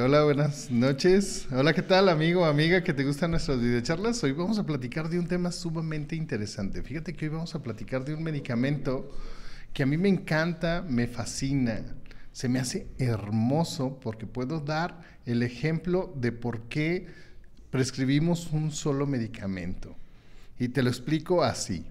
Hola, buenas noches. Hola, ¿qué tal, amigo, amiga que te gustan nuestras videocharlas? Hoy vamos a platicar de un tema sumamente interesante. Fíjate que hoy vamos a platicar de un medicamento que a mí me encanta, me fascina, se me hace hermoso porque puedo dar el ejemplo de por qué prescribimos un solo medicamento. Y te lo explico así.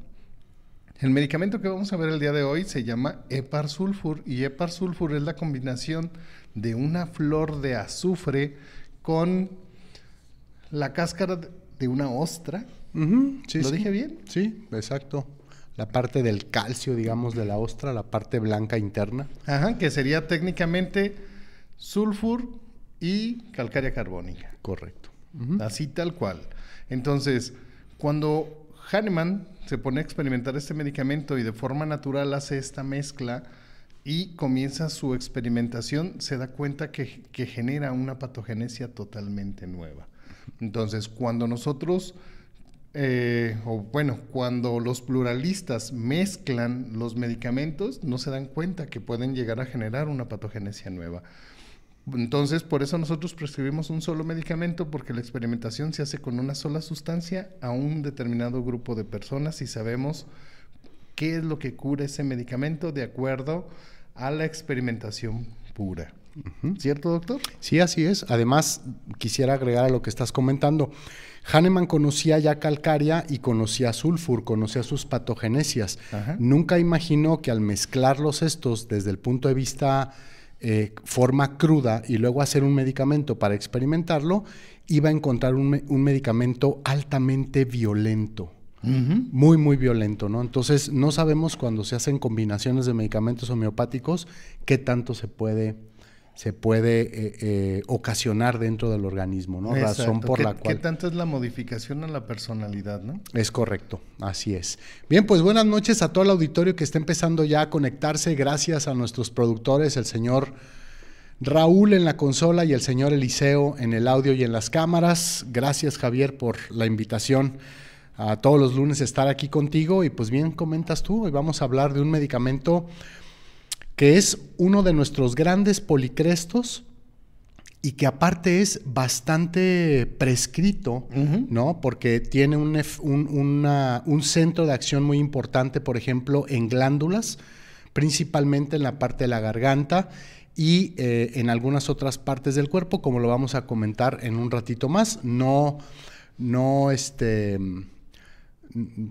El medicamento que vamos a ver el día de hoy se llama Eparsulfur y Eparsulfur es la combinación de una flor de azufre con la cáscara de una ostra. ¿Lo dije bien? Sí, exacto. La parte del calcio, digamos, de la ostra, la parte blanca interna. Ajá, que sería técnicamente sulfur y calcárea carbónica. Correcto. Así tal cual. Entonces, cuando Hahnemann se pone a experimentar este medicamento y de forma natural hace esta mezcla, y comienza su experimentación, se da cuenta que, genera una patogenesia totalmente nueva. Entonces, cuando nosotros, eh, o bueno, cuando los pluralistas mezclan los medicamentos, no se dan cuenta que pueden llegar a generar una patogenesia nueva. Entonces, por eso nosotros prescribimos un solo medicamento, porque la experimentación se hace con una sola sustancia a un determinado grupo de personas y sabemos qué es lo que cura ese medicamento de acuerdo a la experimentación pura. ¿Cierto, doctor? Sí, así es. Además, quisiera agregar a lo que estás comentando. Hahnemann conocía ya calcárea y conocía sulfur, conocía sus patogenesias. Nunca imaginó que al mezclarlos estos desde el punto de vista eh, forma cruda y luego hacer un medicamento para experimentarlo, iba a encontrar un medicamento altamente violento. Muy, muy violento, ¿no? Entonces, no sabemos cuando se hacen combinaciones de medicamentos homeopáticos qué tanto se puede se puede eh, eh, ocasionar dentro del organismo, ¿no? Razón por la cual. ¿Qué tanto es la modificación a la personalidad, no? Es correcto, así es. Bien, pues buenas noches a todo el auditorio que está empezando ya a conectarse. Gracias a nuestros productores, el señor Raúl en la consola y el señor Eliseo en el audio y en las cámaras. Gracias, Javier, por la invitación a todos los lunes estar aquí contigo y pues bien comentas tú, hoy vamos a hablar de un medicamento que es uno de nuestros grandes policrestos y que aparte es bastante prescrito, ¿no? Porque tiene un, un, centro de acción muy importante, por ejemplo, en glándulas, principalmente en la parte de la garganta y eh, en algunas otras partes del cuerpo, como lo vamos a comentar en un ratito más. No, no, este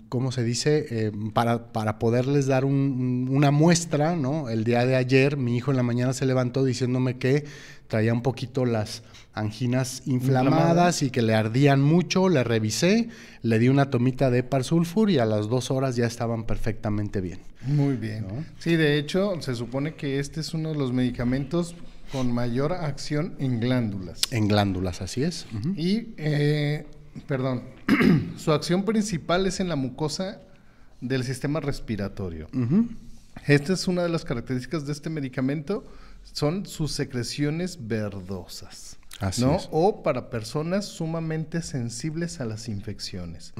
¿cómo se dice? Eh, para, poderles dar una muestra, ¿no? El día de ayer mi hijo en la mañana se levantó diciéndome que traía un poquito las anginas inflamadas y que le ardían mucho, le revisé, le di una tomita de parsulfur y a las dos horas ya estaban perfectamente bien. Muy bien. Sí, de hecho, se supone que este es uno de los medicamentos con mayor acción en glándulas. En glándulas, así es. Y eh, perdón, su acción principal es en la mucosa del sistema respiratorio. Esta es una de las características de este medicamento, son sus secreciones verdosas. Así ¿no? O para personas sumamente sensibles a las infecciones.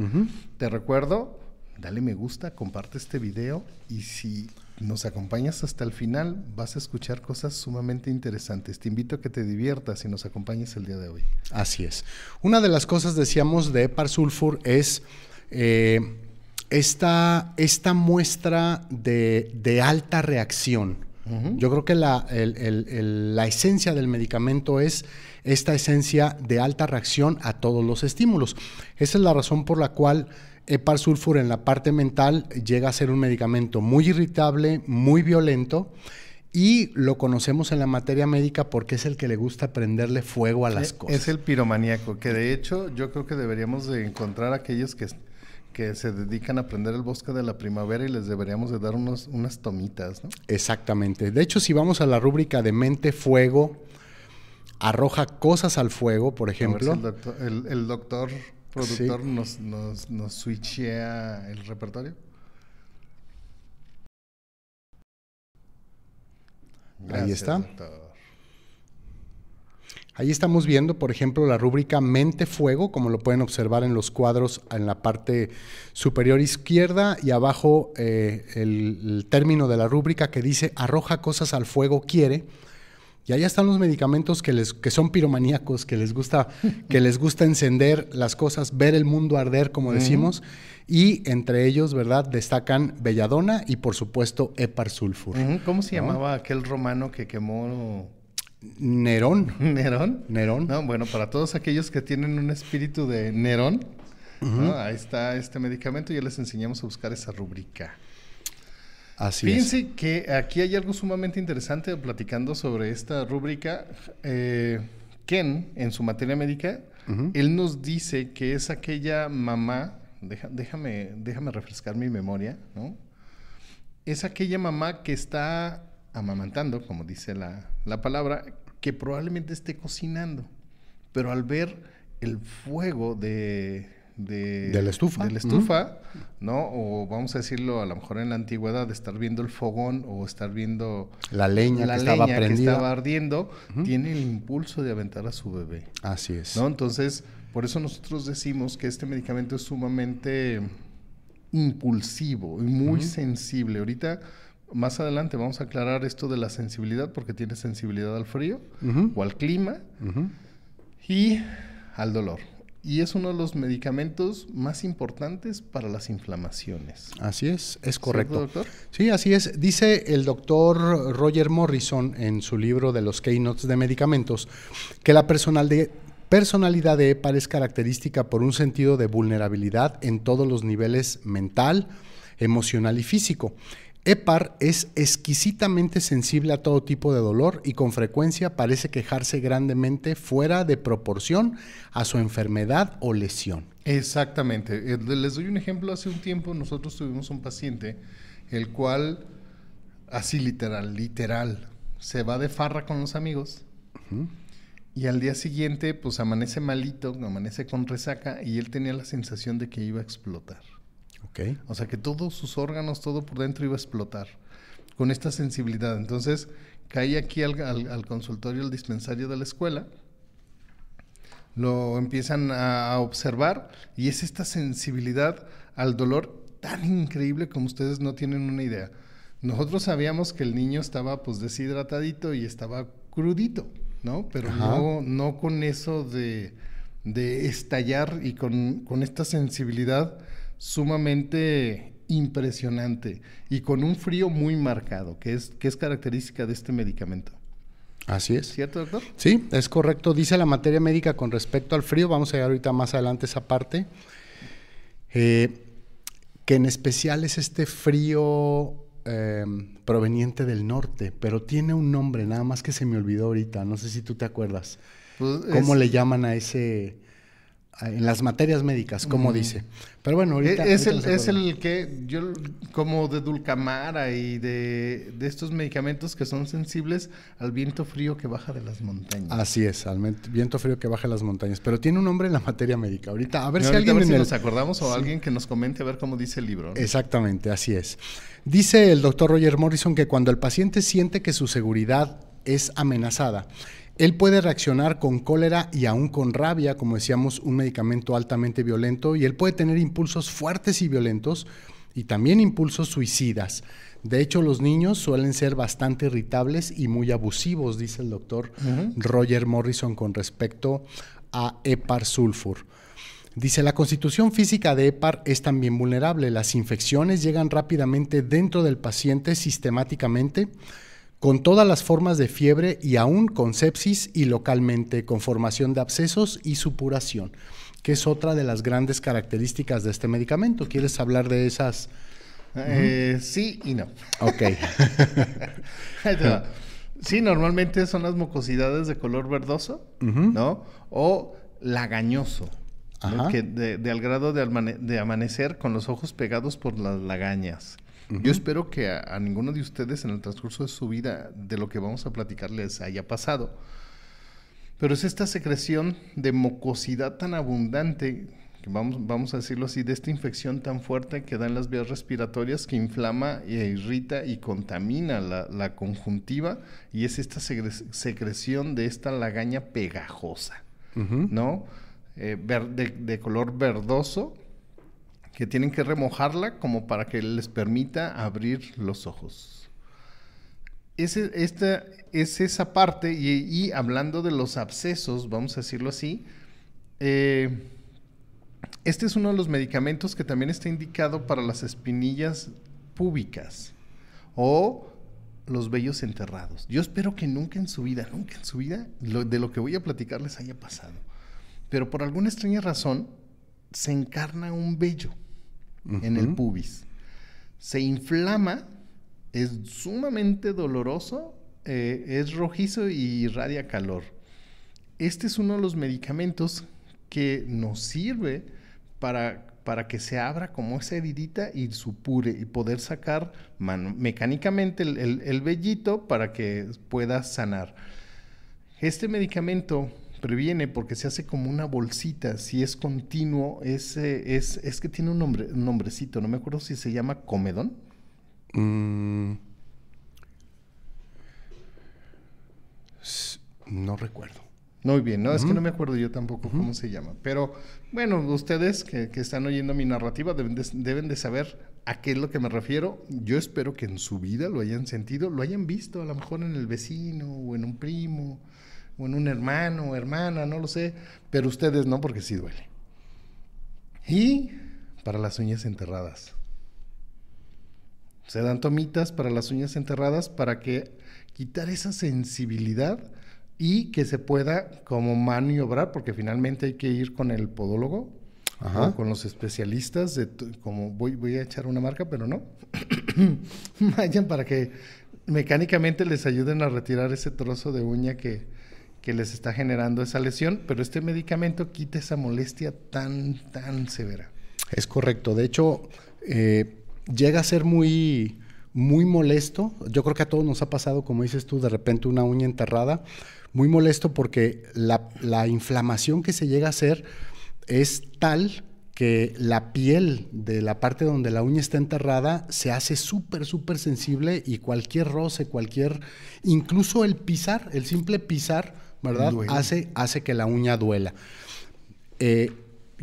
Te recuerdo, dale me gusta, comparte este video y si nos acompañas hasta el final, vas a escuchar cosas sumamente interesantes. Te invito a que te diviertas y nos acompañes el día de hoy. Así es. Una de las cosas, decíamos, de Epar Sulfur es eh, esta, esta, muestra de, alta reacción. Yo creo que la, la esencia del medicamento es esta esencia de alta reacción a todos los estímulos. Esa es la razón por la cual sulfur en la parte mental llega a ser un medicamento muy irritable, muy violento y lo conocemos en la materia médica porque es el que le gusta prenderle fuego a las e-, cosas. Es el piromaníaco, que de hecho yo creo que deberíamos de encontrar aquellos que, que se dedican a prender el bosque de la primavera y les deberíamos de dar unas tomitas, Exactamente. De hecho, si vamos a la rúbrica de mente, fuego, arroja cosas al fuego, por ejemplo. el doctor productor nos, nos, switchea el repertorio. Ahí está. Ahí estamos viendo, por ejemplo, la rúbrica Mente Fuego, como lo pueden observar en los cuadros en la parte superior izquierda y abajo eh, el, término de la rúbrica que dice arroja cosas al fuego quiere. Y allá están los medicamentos que, les, que son piromaníacos, que les, gusta, que les gusta encender las cosas, ver el mundo arder, como decimos. Y entre ellos, ¿verdad? Destacan Belladona y, por supuesto, eparsulfur. ¿Cómo se llamaba aquel romano que quemó Nerón. Nerón. Nerón. bueno, para todos aquellos que tienen un espíritu de Nerón, ahí está este medicamento. Ya les enseñamos a buscar esa rúbrica. Así Fíjense que aquí hay algo sumamente interesante platicando sobre esta rúbrica. Eh, Ken, en su materia médica, él nos dice que es aquella mamá, déjame, déjame refrescar mi memoria, ¿no? Es aquella mamá que está amamantando, como dice la palabra, que probablemente esté cocinando, pero al ver el fuego de de, la estufa, de la estufa ¿no? O vamos a decirlo, a lo mejor en la antigüedad, de estar viendo el fogón o estar viendo la leña, la que, estaba ardiendo, tiene el impulso de aventar a su bebé. Así es. ¿no? Entonces, por eso nosotros decimos que este medicamento es sumamente impulsivo y muy sensible. Ahorita, más adelante, vamos a aclarar esto de la sensibilidad, porque tiene sensibilidad al frío o al clima y al dolor y es uno de los medicamentos más importantes para las inflamaciones. Así es, es correcto. Doctor? Sí, así es. Dice el doctor Roger Morrison en su libro de los Keynotes de Medicamentos que la personalidad de EPA es característica por un sentido de vulnerabilidad en todos los niveles mental, emocional y físico. EPAR es exquisitamente sensible a todo tipo de dolor y con frecuencia parece quejarse grandemente fuera de proporción a su enfermedad o lesión. Exactamente. Eh, les doy un ejemplo. Hace un tiempo nosotros tuvimos un paciente el cual, así literal, literal, se va de farra con los amigos y al día siguiente pues amanece malito, amanece con resaca y él tenía la sensación de que iba a explotar. Okay. O sea que todos sus órganos, todo por dentro iba a explotar con esta sensibilidad. Entonces cae aquí al, consultorio, al dispensario de la escuela, lo empiezan a, observar y es esta sensibilidad al dolor tan increíble como ustedes no tienen una idea. Nosotros sabíamos que el niño estaba pues deshidratadito y estaba crudito, ¿no? Pero no, con eso de, estallar y con esta sensibilidad sumamente impresionante y con un frío muy marcado, que es, que es característica de este medicamento. Así es. ¿Cierto, doctor? Sí, es correcto. Dice la materia médica con respecto al frío, vamos a llegar ahorita más adelante esa parte, eh, que en especial es este frío em, proveniente del norte, pero tiene un nombre, nada más que se me olvidó ahorita, no sé si tú te acuerdas. Pues ¿Cómo le llaman a ese en las materias médicas, como dice. Pero bueno, e-, ahorita... Es, el, que yo, como de dulcamara y de, estos medicamentos que son sensibles al viento frío que baja de las montañas. Así es, al viento frío que baja de las montañas. Pero tiene un nombre en la materia médica. Ahorita, a ver si alguien... A ver nos acordamos o alguien que nos comente a ver cómo dice el libro. Exactamente, así es. Dice el doctor Roger Morrison que cuando el paciente siente que su seguridad es amenazada, él puede reaccionar con cólera y aún con rabia, como decíamos, un medicamento altamente violento, y él puede tener impulsos fuertes y violentos y también impulsos suicidas. De hecho, los niños suelen ser bastante irritables y muy abusivos, dice el doctor Roger Morrison con respecto a Epar sulfur. Dice, la constitución física de EPAR es también vulnerable. Las infecciones llegan rápidamente dentro del paciente sistemáticamente con todas las formas de fiebre y aún con sepsis y localmente con formación de abscesos y supuración, que es otra de las grandes características de este medicamento. ¿Quieres hablar de esas? Eh, sí y no. Ok. sí, normalmente son las mucosidades de color verdoso, ¿no? O lagañoso. de, al grado de, amanecer con los ojos pegados por las lagañas. Yo espero que a, ninguno de ustedes en el transcurso de su vida de lo que vamos a platicar les haya pasado. Pero es esta secreción de mucosidad tan abundante, vamos, a decirlo así, de esta infección tan fuerte que da en las vías respiratorias que inflama e irrita y contamina la, conjuntiva y es esta secreción de esta lagaña pegajosa, ¿no? Eh, de color verdoso que tienen que remojarla como para que les permita abrir los ojos. esta, es esa parte y, hablando de los abscesos, vamos a decirlo así, eh, este es uno de los medicamentos que también está indicado para las espinillas públicas o los vellos enterrados. Yo espero que nunca en su vida, nunca en su vida, de lo que voy a platicar les haya pasado. Pero por alguna extraña razón, se encarna un vello en el pubis. Se inflama, es sumamente doloroso, eh, es rojizo y irradia calor. Este es uno de los medicamentos que nos sirve para, para que se abra como esa heridita y supure y poder sacar mecánicamente el, el vellito para que pueda sanar. Este medicamento previene porque se hace como una bolsita, si es continuo, es, es, es que tiene un, nombre, nombrecito, no me acuerdo si se llama comedón. Mm. No recuerdo. Muy bien, no, es que no me acuerdo yo tampoco cómo se llama. Pero bueno, ustedes que, están oyendo mi narrativa deben deben de, saber a qué es lo que me refiero. Yo espero que en su vida lo hayan sentido, lo hayan visto, a lo mejor en el vecino o en un primo o en un hermano o hermana, no lo sé, pero ustedes no porque sí duele. Y para las uñas enterradas. Se dan tomitas para las uñas enterradas para que quitar esa sensibilidad y que se pueda como maniobrar, porque finalmente hay que ir con el podólogo con los especialistas, como voy, voy a echar una marca, pero no, vayan para que mecánicamente les ayuden a retirar ese trozo de uña que, que les está generando esa lesión, pero este medicamento quita esa molestia tan, tan severa. Es correcto. De hecho, eh, llega a ser muy, muy molesto. Yo creo que a todos nos ha pasado, como dices tú, de repente una uña enterrada. Muy molesto porque la, la inflamación que se llega a hacer es tal que la piel de la parte donde la uña está enterrada se hace súper, súper sensible y cualquier roce, cualquier, incluso el pisar, el simple pisar, ¿verdad? Hace, hace que la uña duela. Eh,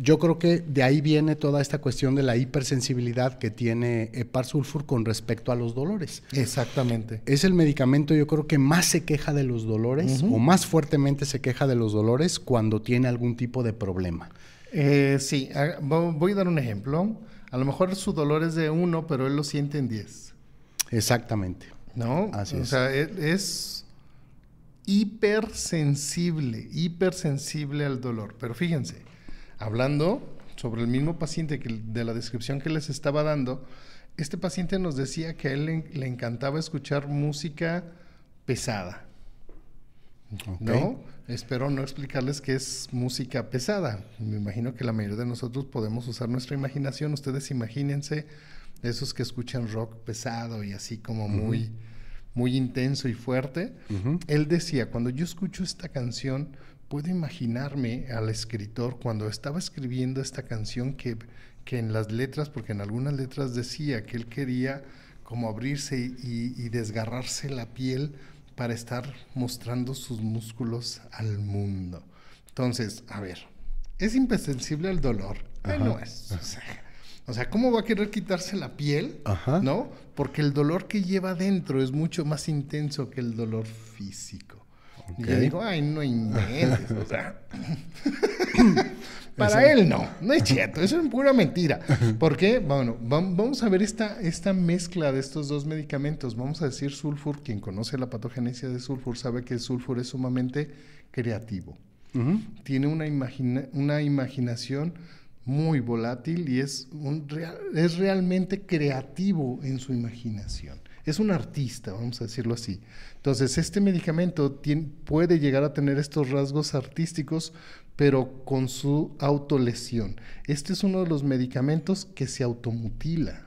yo creo que de ahí viene toda esta cuestión de la hipersensibilidad que tiene eh, Sulfur con respecto a los dolores. Exactamente. Es el medicamento, yo creo que más se queja de los dolores o más fuertemente se queja de los dolores cuando tiene algún tipo de problema. Eh, sí, voy a dar un ejemplo. A lo mejor su dolor es de uno, pero él lo siente en diez. Exactamente. ¿No? Así o sea, e, es hipersensible, hipersensible al dolor. Pero fíjense, hablando sobre el mismo paciente de la descripción que les estaba dando, este paciente nos decía que a él le, encantaba escuchar música pesada. ¿No? Espero no explicarles qué es música pesada. Me imagino que la mayoría de nosotros podemos usar nuestra imaginación. Ustedes imagínense esos que escuchan rock pesado y así como muy muy intenso y fuerte. Él decía, cuando yo escucho esta canción, puedo imaginarme al escritor cuando estaba escribiendo esta canción que, en las letras, porque en algunas letras decía que él quería como abrirse y, desgarrarse la piel para estar mostrando sus músculos al mundo. Entonces, a ver, es impresensible el dolor. no no es, o sea, ¿cómo va a querer quitarse la piel? ¿No? Porque el dolor que lleva dentro es mucho más intenso que el dolor físico. Y yo digo, ay, no inventes. o sea. Para él no, no es cierto, eso es pura mentira. Porque, bueno, vamos a ver esta, esta mezcla de estos dos medicamentos. Vamos a decir sulfur, quien conoce la patogenesia de sulfur sabe que el sulfur es sumamente creativo. Tiene una, una imaginación muy volátil y es, un, es realmente creativo en su imaginación. Es un artista, vamos a decirlo así. Entonces, este medicamento puede llegar a tener estos rasgos artísticos, pero con su autolesión. Este es uno de los medicamentos que se automutila.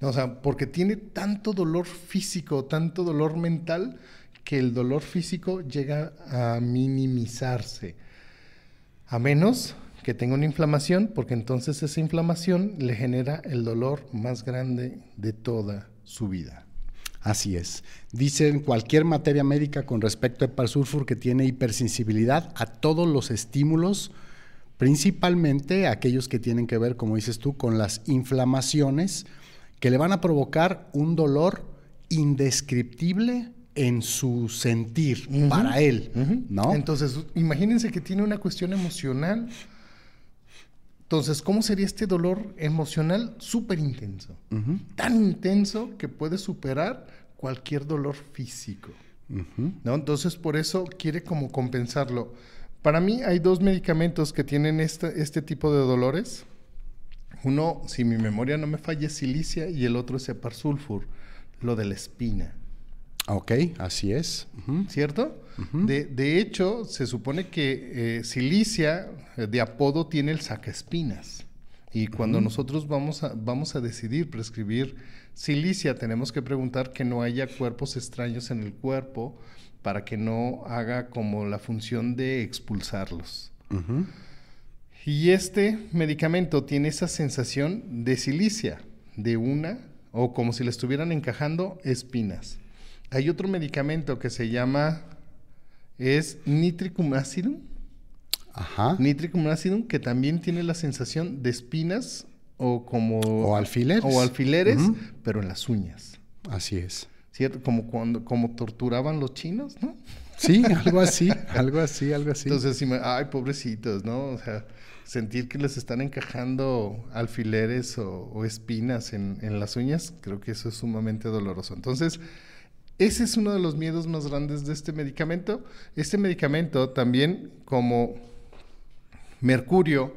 O sea, porque tiene tanto dolor físico, tanto dolor mental, que el dolor físico llega a minimizarse. A menos que tenga una inflamación, porque entonces esa inflamación le genera el dolor más grande de toda su vida. Así es. Dicen cualquier materia médica con respecto a Eparsulfur que tiene hipersensibilidad a todos los estímulos, principalmente aquellos que tienen que ver, como dices tú, con las inflamaciones que le van a provocar un dolor indescriptible en su sentir para él, ¿no? Entonces, imagínense que tiene una cuestión emocional entonces, ¿cómo sería este dolor emocional súper intenso? Tan intenso que puede superar cualquier dolor físico. Entonces, por eso quiere como compensarlo. Para mí hay dos medicamentos que tienen este, este, tipo de dolores. Uno, si mi memoria no me falla, es silicia y el otro es sulfur. lo de la espina. Ok, así es. ¿Cierto? de, hecho, se supone que silicia, eh, eh, de apodo tiene el espinas. Y cuando nosotros vamos a, vamos a decidir prescribir silicia, tenemos que preguntar que no haya cuerpos extraños en el cuerpo para que no haga como la función de expulsarlos. Y este medicamento tiene esa sensación de silicia, de una, o como si le estuvieran encajando espinas. Hay otro medicamento que se llama es Nitricum acidum. Ajá. Nitricum acidum, que también tiene la sensación de espinas o como... O alfileres. O alfileres, pero en las uñas. Así es. ¿Cierto? Como cuando como torturaban los chinos, ¿no? Sí, algo así, algo así, algo así. Entonces, ay, pobrecitos, ¿no? O sea, sentir que les están encajando alfileres o, espinas en, en, las uñas, creo que eso es sumamente doloroso. Entonces, ese es uno de los miedos más grandes de este medicamento. Este medicamento también, como mercurio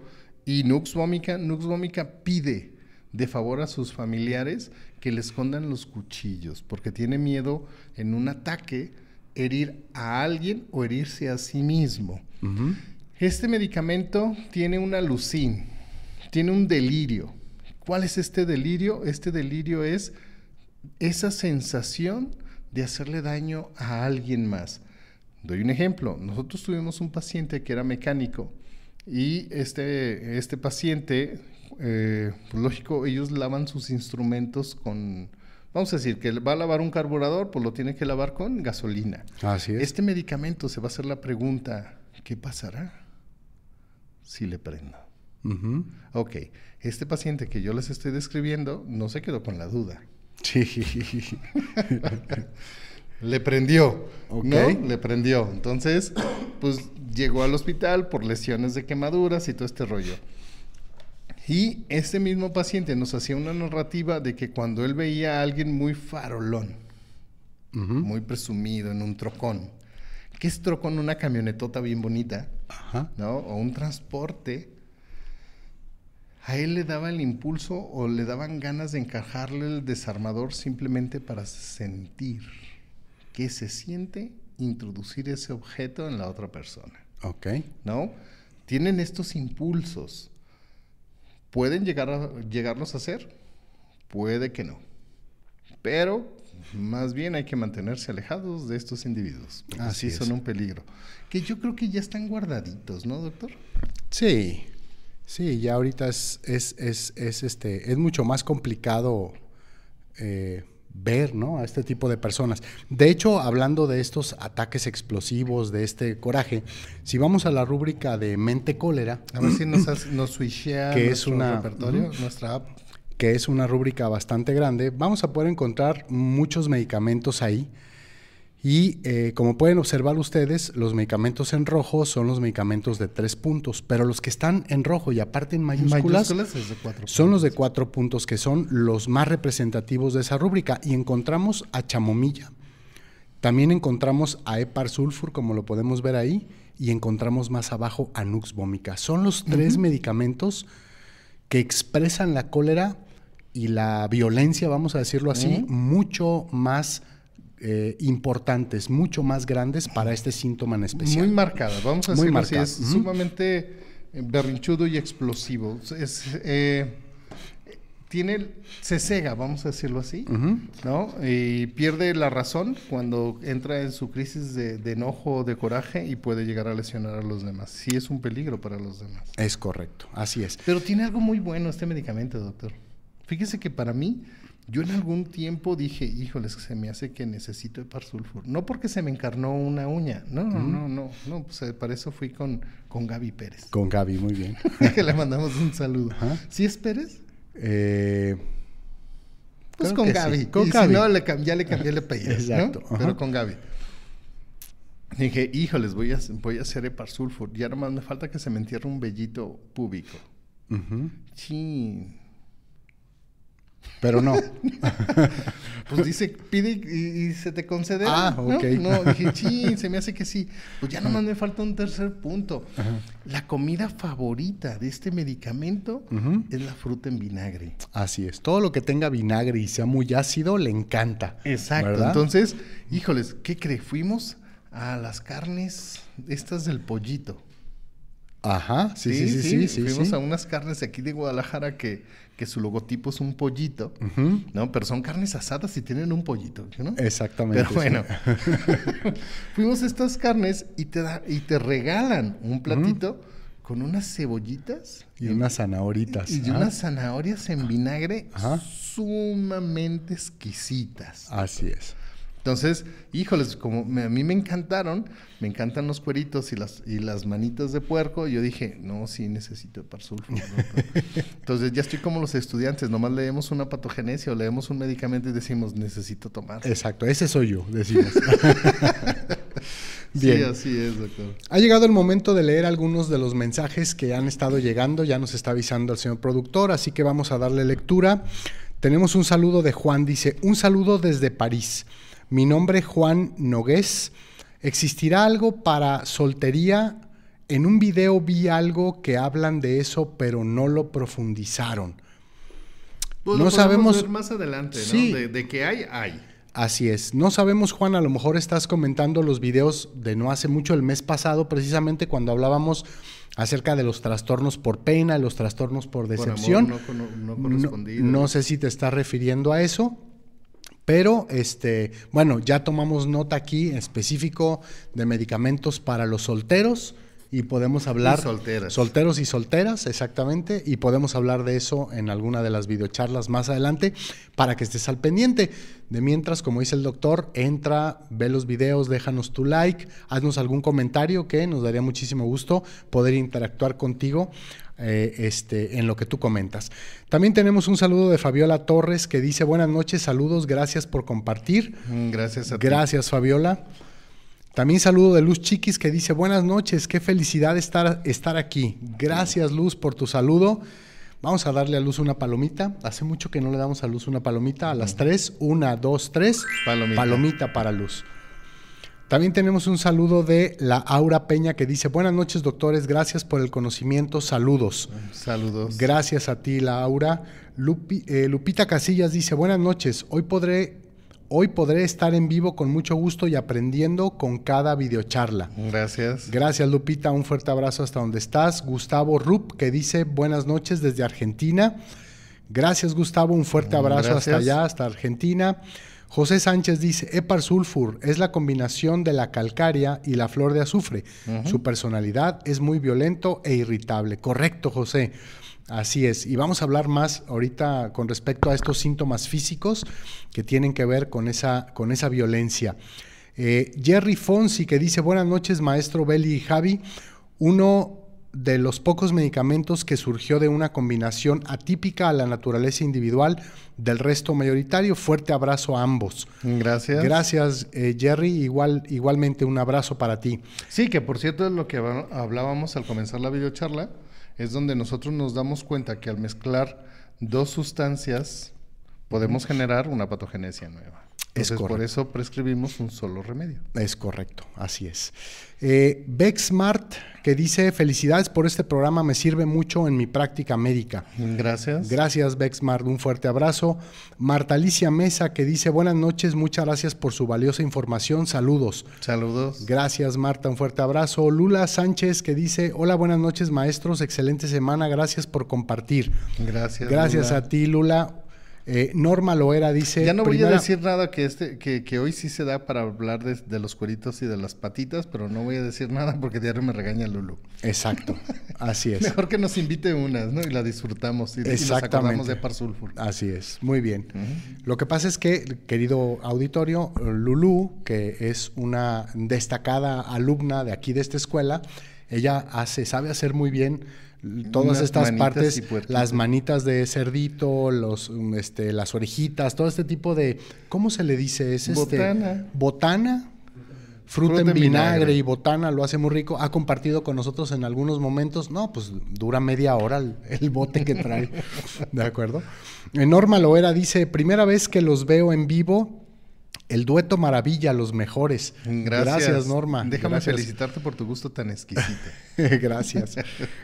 y nux vomica, nux vomica pide de favor a sus familiares que le escondan los cuchillos, porque tiene miedo en un ataque herir a alguien o herirse a sí mismo. Este medicamento tiene una alucín, tiene un delirio. ¿Cuál es este delirio? Este delirio es esa sensación de hacerle daño a alguien más. Doy un ejemplo. Nosotros tuvimos un paciente que era mecánico y este, este paciente, eh, pues, lógico, ellos lavan sus instrumentos con, vamos a decir, que va a lavar un carburador, pues lo tiene que lavar con gasolina. Así es. Este medicamento se va a hacer la pregunta, ¿qué pasará si le prendo? Okay. Ok, este paciente que yo les estoy describiendo no se quedó con la duda. Le prendió, ¿no? Le prendió. Entonces, pues llegó al hospital por lesiones de quemaduras y todo este rollo. Y ese mismo paciente nos hacía una narrativa de que cuando él veía a alguien muy farolón, muy presumido, en un trocón, que es trocón? Una camionetota bien bonita, ¿no? O un transporte a él le daba el impulso o le daban ganas de encajarle el desarmador simplemente para sentir qué se siente introducir ese objeto en la otra persona. Ok. ¿No? Tienen estos impulsos. ¿Pueden llegar a, llegarlos a hacer? Puede que no. Pero más bien hay que mantenerse alejados de estos individuos. Así son un peligro. Que yo creo que ya están guardaditos, ¿no, doctor? Sí. Sí, ya ahorita es, es, es, este, es mucho más complicado eh, ver ¿no? a este tipo de personas. De hecho, hablando de estos ataques explosivos, de este coraje, si vamos a la rúbrica de mente cólera. A ver si nos, que es una, repertorio, nuestra app. Que es una rúbrica bastante grande, vamos a poder encontrar muchos medicamentos ahí y eh, como pueden observar ustedes, los medicamentos en rojo son los medicamentos de tres puntos, pero los que están en rojo y aparte en mayúsculas, son los de cuatro puntos, que son los más representativos de esa rúbrica. Y encontramos a chamomilla, también encontramos a Epar sulfur, como lo podemos ver ahí, y encontramos más abajo a Nux Son los tres medicamentos que expresan la cólera y la violencia, vamos a decirlo así, mucho más eh, importantes, mucho más grandes para este síntoma en especial. Muy marcada, vamos a decirlo así, es sumamente eh, berrinchudo y explosivo. Eh, tiene, se cega, vamos a decirlo así, ¿no? Y pierde la razón cuando entra en su crisis de, de enojo, de coraje y puede llegar a lesionar a los demás. Sí es un peligro para los demás. Es correcto, así es. Pero tiene algo muy bueno este medicamento, doctor. Fíjese que para mí, yo en algún tiempo dije, híjoles, se me hace que necesito Epar sulfur. No porque se me encarnó una uña, no, no, mm. no, no, pues, eh, para eso fui con, con Gaby Pérez. Con Gaby, muy bien. que le mandamos un saludo. ¿Sí es Pérez? Eh, pues con Gaby. Con Gaby. Si no, ya le cambié el apellido, Exacto. Pero con Gaby. dije, híjoles, voy a, voy a hacer Eparzulfur. sulfur. Ya nomás me falta que se me entierre un vellito púbico. Sí pero no. pues dice, pide y, se te concede. Ah, ok. No, dije, sí, se me hace que sí. Pues ya nomás me falta un tercer punto. La comida favorita de este medicamento es la fruta en vinagre. Así es. Todo lo que tenga vinagre y sea muy ácido le encanta. Exacto. Entonces, híjoles, ¿qué cree? Fuimos a las carnes estas del pollito. Ajá, sí, sí, sí. sí, Fuimos a unas carnes aquí de Guadalajara que, su logotipo es un pollito, ¿no? Pero son carnes asadas y tienen un pollito, ¿no? Exactamente. Pero bueno, fuimos a estas carnes y te, da, y te regalan un platito. con unas cebollitas. Y unas zanahoritas. Y, unas zanahorias en vinagre sumamente exquisitas. Así es. Entonces, híjoles, como a mí me encantaron, me encantan los cueritos y las, y las manitas de puerco, yo dije, no, sí necesito parsulfo. Entonces ya estoy como los estudiantes, nomás leemos una patogenesia o leemos un medicamento y decimos, necesito tomar. Exacto, ese soy yo, decimos. Sí, así es, doctor. Ha llegado el momento de leer algunos de los mensajes que han estado llegando, ya nos está avisando el señor productor, así que vamos a darle lectura. Tenemos un saludo de Juan, dice, un saludo desde París. Mi nombre es Juan Nogués. ¿Existirá algo para soltería? En un video vi algo que hablan de eso, pero no lo profundizaron. Pues no sabemos más adelante, ¿no? De, de, que hay, hay. Así es. No sabemos, Juan, a lo mejor estás comentando los videos de no hace mucho, el mes pasado, precisamente cuando hablábamos acerca de los trastornos por pena, los trastornos por decepción. no, no sé si te estás refiriendo a eso, pero, este, bueno, ya tomamos nota aquí específico de medicamentos para los solteros y podemos hablar. Solteros y solteras, exactamente. Y podemos hablar de eso en alguna de las videocharlas más adelante para que estés al pendiente. De mientras, como dice el doctor, entra, ve los videos, déjanos tu like, haznos algún comentario que nos daría muchísimo gusto poder interactuar contigo eh, este, en lo que tú comentas. También tenemos un saludo de Fabiola Torres que dice buenas noches, saludos, gracias por compartir. Mm, gracias a Gracias Fabiola. También saludo de Luz Chiquis que dice buenas noches, qué felicidad estar, estar aquí. Gracias Luz por tu saludo. Vamos a darle a Luz una palomita. Hace mucho que no le damos a Luz una palomita. A las tres, una, dos, tres. Palomita para Luz. También tenemos un saludo de la Aura Peña que dice, buenas noches doctores, gracias por el conocimiento, saludos. Saludos. Gracias a ti, la Aura. Eh, Lupita Casillas dice, buenas noches, hoy podré Hoy podré estar en vivo con mucho gusto y aprendiendo con cada videocharla. Gracias. Gracias, Lupita. Un fuerte abrazo hasta donde estás. Gustavo Rup, que dice buenas noches desde Argentina. Gracias, Gustavo. Un fuerte mm, abrazo hasta allá, hasta Argentina. José Sánchez dice, Epar sulfur es la combinación de la calcárea y la flor de azufre. Su personalidad es muy violento e irritable. Correcto, José. Así es. Y vamos a hablar más ahorita con respecto a estos síntomas físicos que tienen que ver con esa, con esa violencia. Eh, Jerry Fonsi que dice, buenas noches, maestro Belly y Javi. Uno de los pocos medicamentos que surgió de una combinación atípica a la naturaleza individual del resto mayoritario. Fuerte abrazo a ambos. Gracias. Gracias, eh, Jerry. Igual, igualmente un abrazo para ti. Sí, que por cierto es lo que hablábamos al comenzar la videocharla, es donde nosotros nos damos cuenta que al mezclar dos sustancias podemos generar una patogenesia nueva es Por eso prescribimos un solo remedio. Es correcto, así es. Eh, que dice, felicidades por este programa, me sirve mucho en mi práctica médica. Gracias. Gracias, Bexmart, un fuerte abrazo. Marta Alicia Mesa, que dice, buenas noches, muchas gracias por su valiosa información, saludos. Saludos. Gracias, Marta, un fuerte abrazo. Lula Sánchez, que dice, hola, buenas noches, maestros, excelente semana, gracias por compartir. Gracias. Gracias a ti, Lula eh, Norma Loera dice. Ya no voy a decir nada que este, que, hoy sí se da para hablar de, los cueritos y de las patitas, pero no voy a decir nada porque diario me regaña Lulu. Exacto. Así es. Mejor que nos invite unas, ¿no? Y la disfrutamos y, Exactamente. nos acordamos de Parsulfur. Así es. Muy bien. Lo que pasa es que, querido auditorio, Lulu, que es una destacada alumna de aquí de esta escuela, ella hace, sabe hacer muy bien todas estas partes, las manitas de cerdito, los, mm, este, las orejitas, todo este tipo de, ¿cómo se le dice? Es este, botana. botana. Fruta, en vinagre, y botana lo hace muy rico. Ha compartido con nosotros en algunos momentos. No, pues dura media hora el, bote que trae. ¿De acuerdo? Norma Loera dice: Primera vez que los veo en vivo, el dueto maravilla, los mejores. Mm, gracias, Norma. Déjame felicitarte por tu gusto tan exquisito. gracias.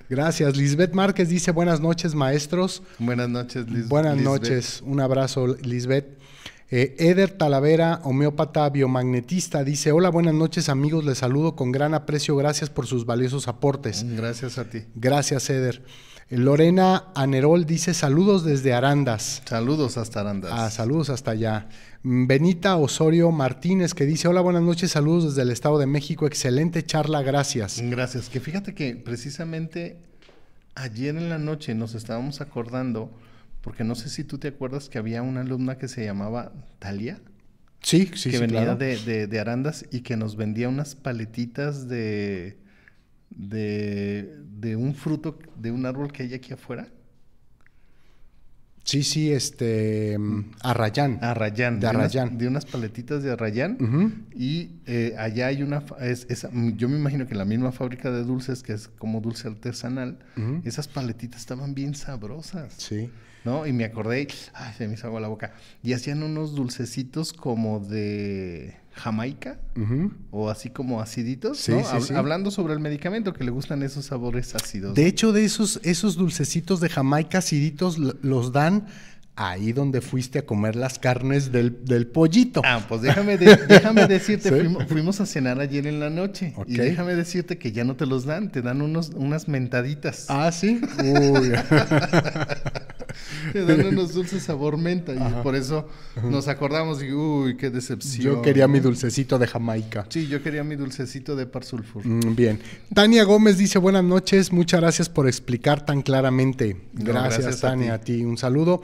gracias. Lisbeth Márquez dice buenas noches, maestros. Buenas noches, Lisbeth. Buenas noches. Un abrazo, Lisbeth. Eh, Eder Talavera, homeópata biomagnetista, dice, hola, buenas noches amigos, les saludo con gran aprecio, gracias por sus valiosos aportes. Mm, gracias a ti. Gracias, Eder. Eh, Lorena Anerol dice, saludos desde Arandas. Saludos hasta Arandas. Ah, saludos hasta allá. Benita Osorio Martínez que dice, hola, buenas noches, saludos desde el Estado de México, excelente charla, gracias. Gracias, que fíjate que precisamente ayer en la noche nos estábamos acordando, porque no sé si tú te acuerdas que había una alumna que se llamaba Talia. Sí, que venía de, Arandas y que nos vendía unas paletitas de, de un fruto, de un árbol que hay aquí afuera. Sí, sí, este. Arrayán. Arrayán. De Arrayán. de unas paletitas de Arrayán. Y eh, allá hay una. Es, yo me imagino que la misma fábrica de dulces, que es como dulce artesanal, esas paletitas estaban bien sabrosas. Sí. ¿No? Y me acordé, ay, se me hizo agua la boca. Y hacían unos dulcecitos como de. Jamaica o así como aciditos, ¿no? hablando sobre el medicamento que le gustan esos sabores ácidos. De hecho, de esos esos dulcecitos de Jamaica aciditos los dan ahí donde fuiste a comer las carnes del, pollito. Ah, pues déjame, decirte, fuimos, a cenar ayer en la noche. Y déjame decirte que ya no te los dan, te dan unos, unas mentaditas. Ah, sí. te dan unos dulces sabor menta y por eso nos acordamos y uy, qué decepción. Yo quería mi dulcecito de Jamaica. Sí, yo quería mi dulcecito de Parsulfur. Mm, bien. Tania Gómez dice, buenas noches, muchas gracias por explicar tan claramente. Gracias, Tania, a ti. Un saludo.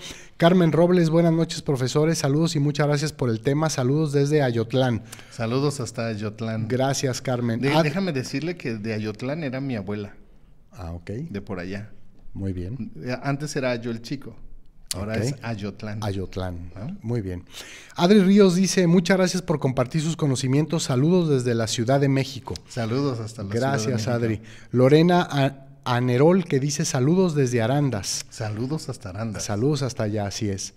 Carmen Robles, buenas noches, profesores. Saludos y muchas gracias por el tema. Saludos desde Ayotlán. Saludos hasta Ayotlán. Gracias, Carmen. Ah, déjame decirle que de Ayotlán era mi abuela. Ah, ok. De por allá. Muy bien. Eh, antes era yo el Chico. Ahora es Ayotlán. Ayotlán. Muy bien. Adri Ríos dice, muchas gracias por compartir sus conocimientos. Saludos desde la Ciudad de México. Saludos hasta la gracias, Ciudad de Gracias, Adri. Lorena a Nerol que dice saludos desde Arandas. Saludos hasta Arandas. Saludos hasta allá, así es.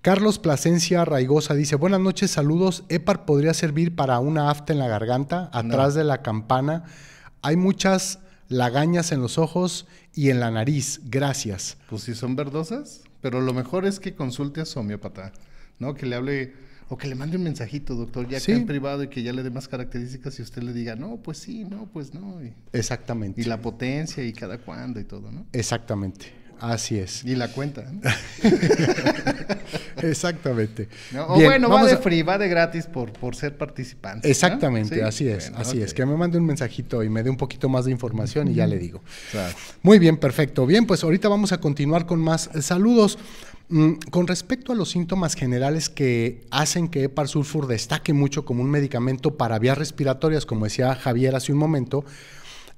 Carlos Plasencia Raigosa dice, buenas noches, saludos. EPAR podría servir para una afta en la garganta, atrás de la campana. Hay muchas lagañas en los ojos y en la nariz. Gracias. Pues si son verdosas, pero lo mejor es que consulte a su homeópata, ¿no? Que le hable o que le mande un mensajito, doctor, ya que en privado y que ya le dé más características y usted le diga, no, pues sí, no, pues no. Exactamente. Y la potencia y cada cuándo y todo, ¿no? Exactamente. Así es. Y la cuenta. Exactamente. o bueno, va de free, va de gratis por, por ser participante. Exactamente, así es, así es. Que me mande un mensajito y me dé un poquito más de información y ya le digo. Muy bien, perfecto. Bien, pues ahorita vamos a continuar con más saludos. Mm, con respecto a los síntomas generales que hacen que Epar Sulfur destaque mucho como un medicamento para vías respiratorias, como decía Javier hace un momento,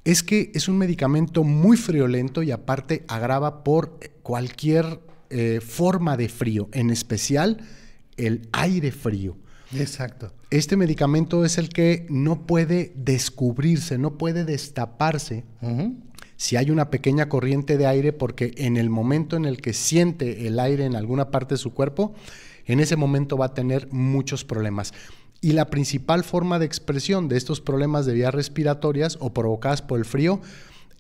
es que es un medicamento muy friolento y aparte agrava por eh, cualquier eh, forma de frío, en especial el aire frío. Exacto. Este medicamento es el que no puede descubrirse, no puede destaparse si hay una pequeña corriente de aire, porque en el momento en el que siente el aire en alguna parte de su cuerpo, en ese momento va a tener muchos problemas. Y la principal forma de expresión de estos problemas de vías respiratorias o provocadas por el frío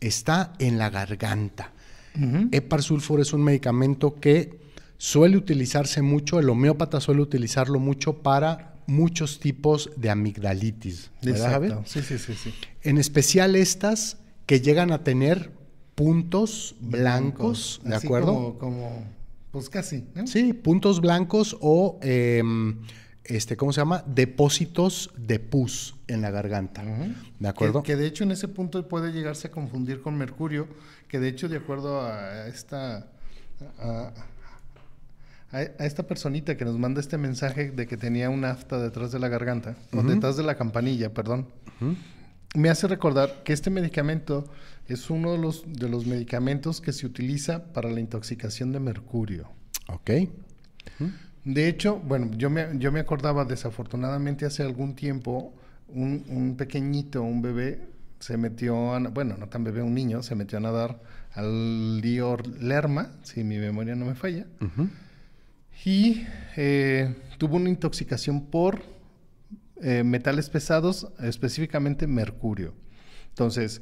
está en la garganta. Uh es un medicamento que suele utilizarse mucho, el homeópata suele utilizarlo mucho para muchos tipos de amigdalitis. ¿Verdad, Sí, sí, sí, sí. En especial estas que llegan a tener puntos blancos, ¿de acuerdo? Como, como, pues casi, Sí, puntos blancos o em, este, ¿cómo se llama? Depósitos de pus en la garganta. ¿De acuerdo? Que, de hecho en ese punto puede llegarse a confundir con mercurio, que de hecho de acuerdo a esta... A, esta personita que nos manda este mensaje de que tenía un afta detrás de la garganta, o detrás de la campanilla, perdón, me hace recordar que este medicamento es uno de los, de los medicamentos que se utiliza para la intoxicación de mercurio. Ok. De hecho, bueno, yo me, yo me acordaba desafortunadamente hace algún tiempo, un, un pequeñito, un bebé, se metió, a, bueno, no tan bebé, un niño, se metió a nadar al dior Lerma, si mi memoria no me falla, y eh, tuvo una intoxicación por eh, metales pesados, específicamente mercurio. Entonces,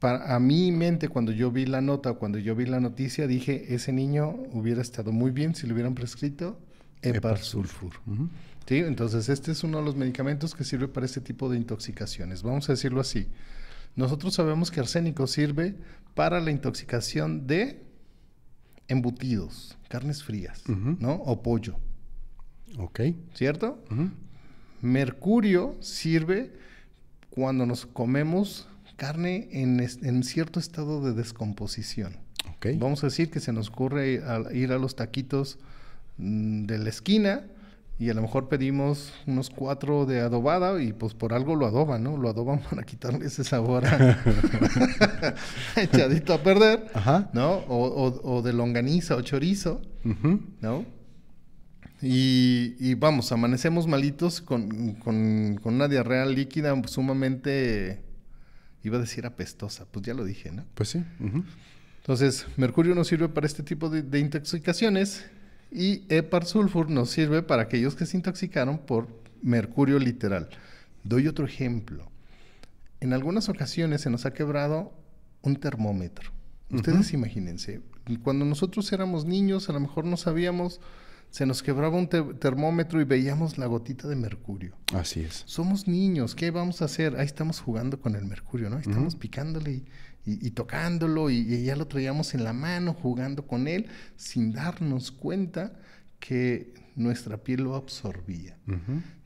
para, a mi mente, cuando yo vi la nota, cuando yo vi la noticia, dije, ese niño hubiera estado muy bien si le hubieran prescrito Eparsulfur. ¿Sí? Entonces, este es uno de los medicamentos que sirve para este tipo de intoxicaciones. Vamos a decirlo así. Nosotros sabemos que arsénico sirve para la intoxicación de embutidos, carnes frías, ¿no? O pollo. Ok. ¿Cierto? Mercurio sirve cuando nos comemos carne en, cierto estado de descomposición. Okay. Vamos a decir que se nos ocurre ir a los taquitos Mm, de la esquina y a lo mejor pedimos unos cuatro de adobada y pues por algo lo adoban, ¿no? Lo adoban para quitarle ese sabor echadito a perder, ¿no? O, de longaniza o chorizo, ¿no? Y, vamos, amanecemos malitos con, con, con, una diarrea líquida sumamente, iba a decir apestosa, pues ya lo dije, ¿no? Pues sí. Entonces, mercurio no sirve para este tipo de intoxicaciones y Epar nos sirve para aquellos que se intoxicaron por mercurio literal. Doy otro ejemplo. En algunas ocasiones se nos ha quebrado un termómetro. Ustedes imagínense, cuando nosotros éramos niños, a lo mejor no sabíamos, se nos quebraba un termómetro y veíamos la gotita de mercurio. Así es. Somos niños, ¿qué vamos a hacer? Ahí estamos jugando con el mercurio, ¿no? estamos picándole y y, tocándolo y, ya lo traíamos en la mano, jugando con él, sin darnos cuenta que nuestra piel lo absorbía.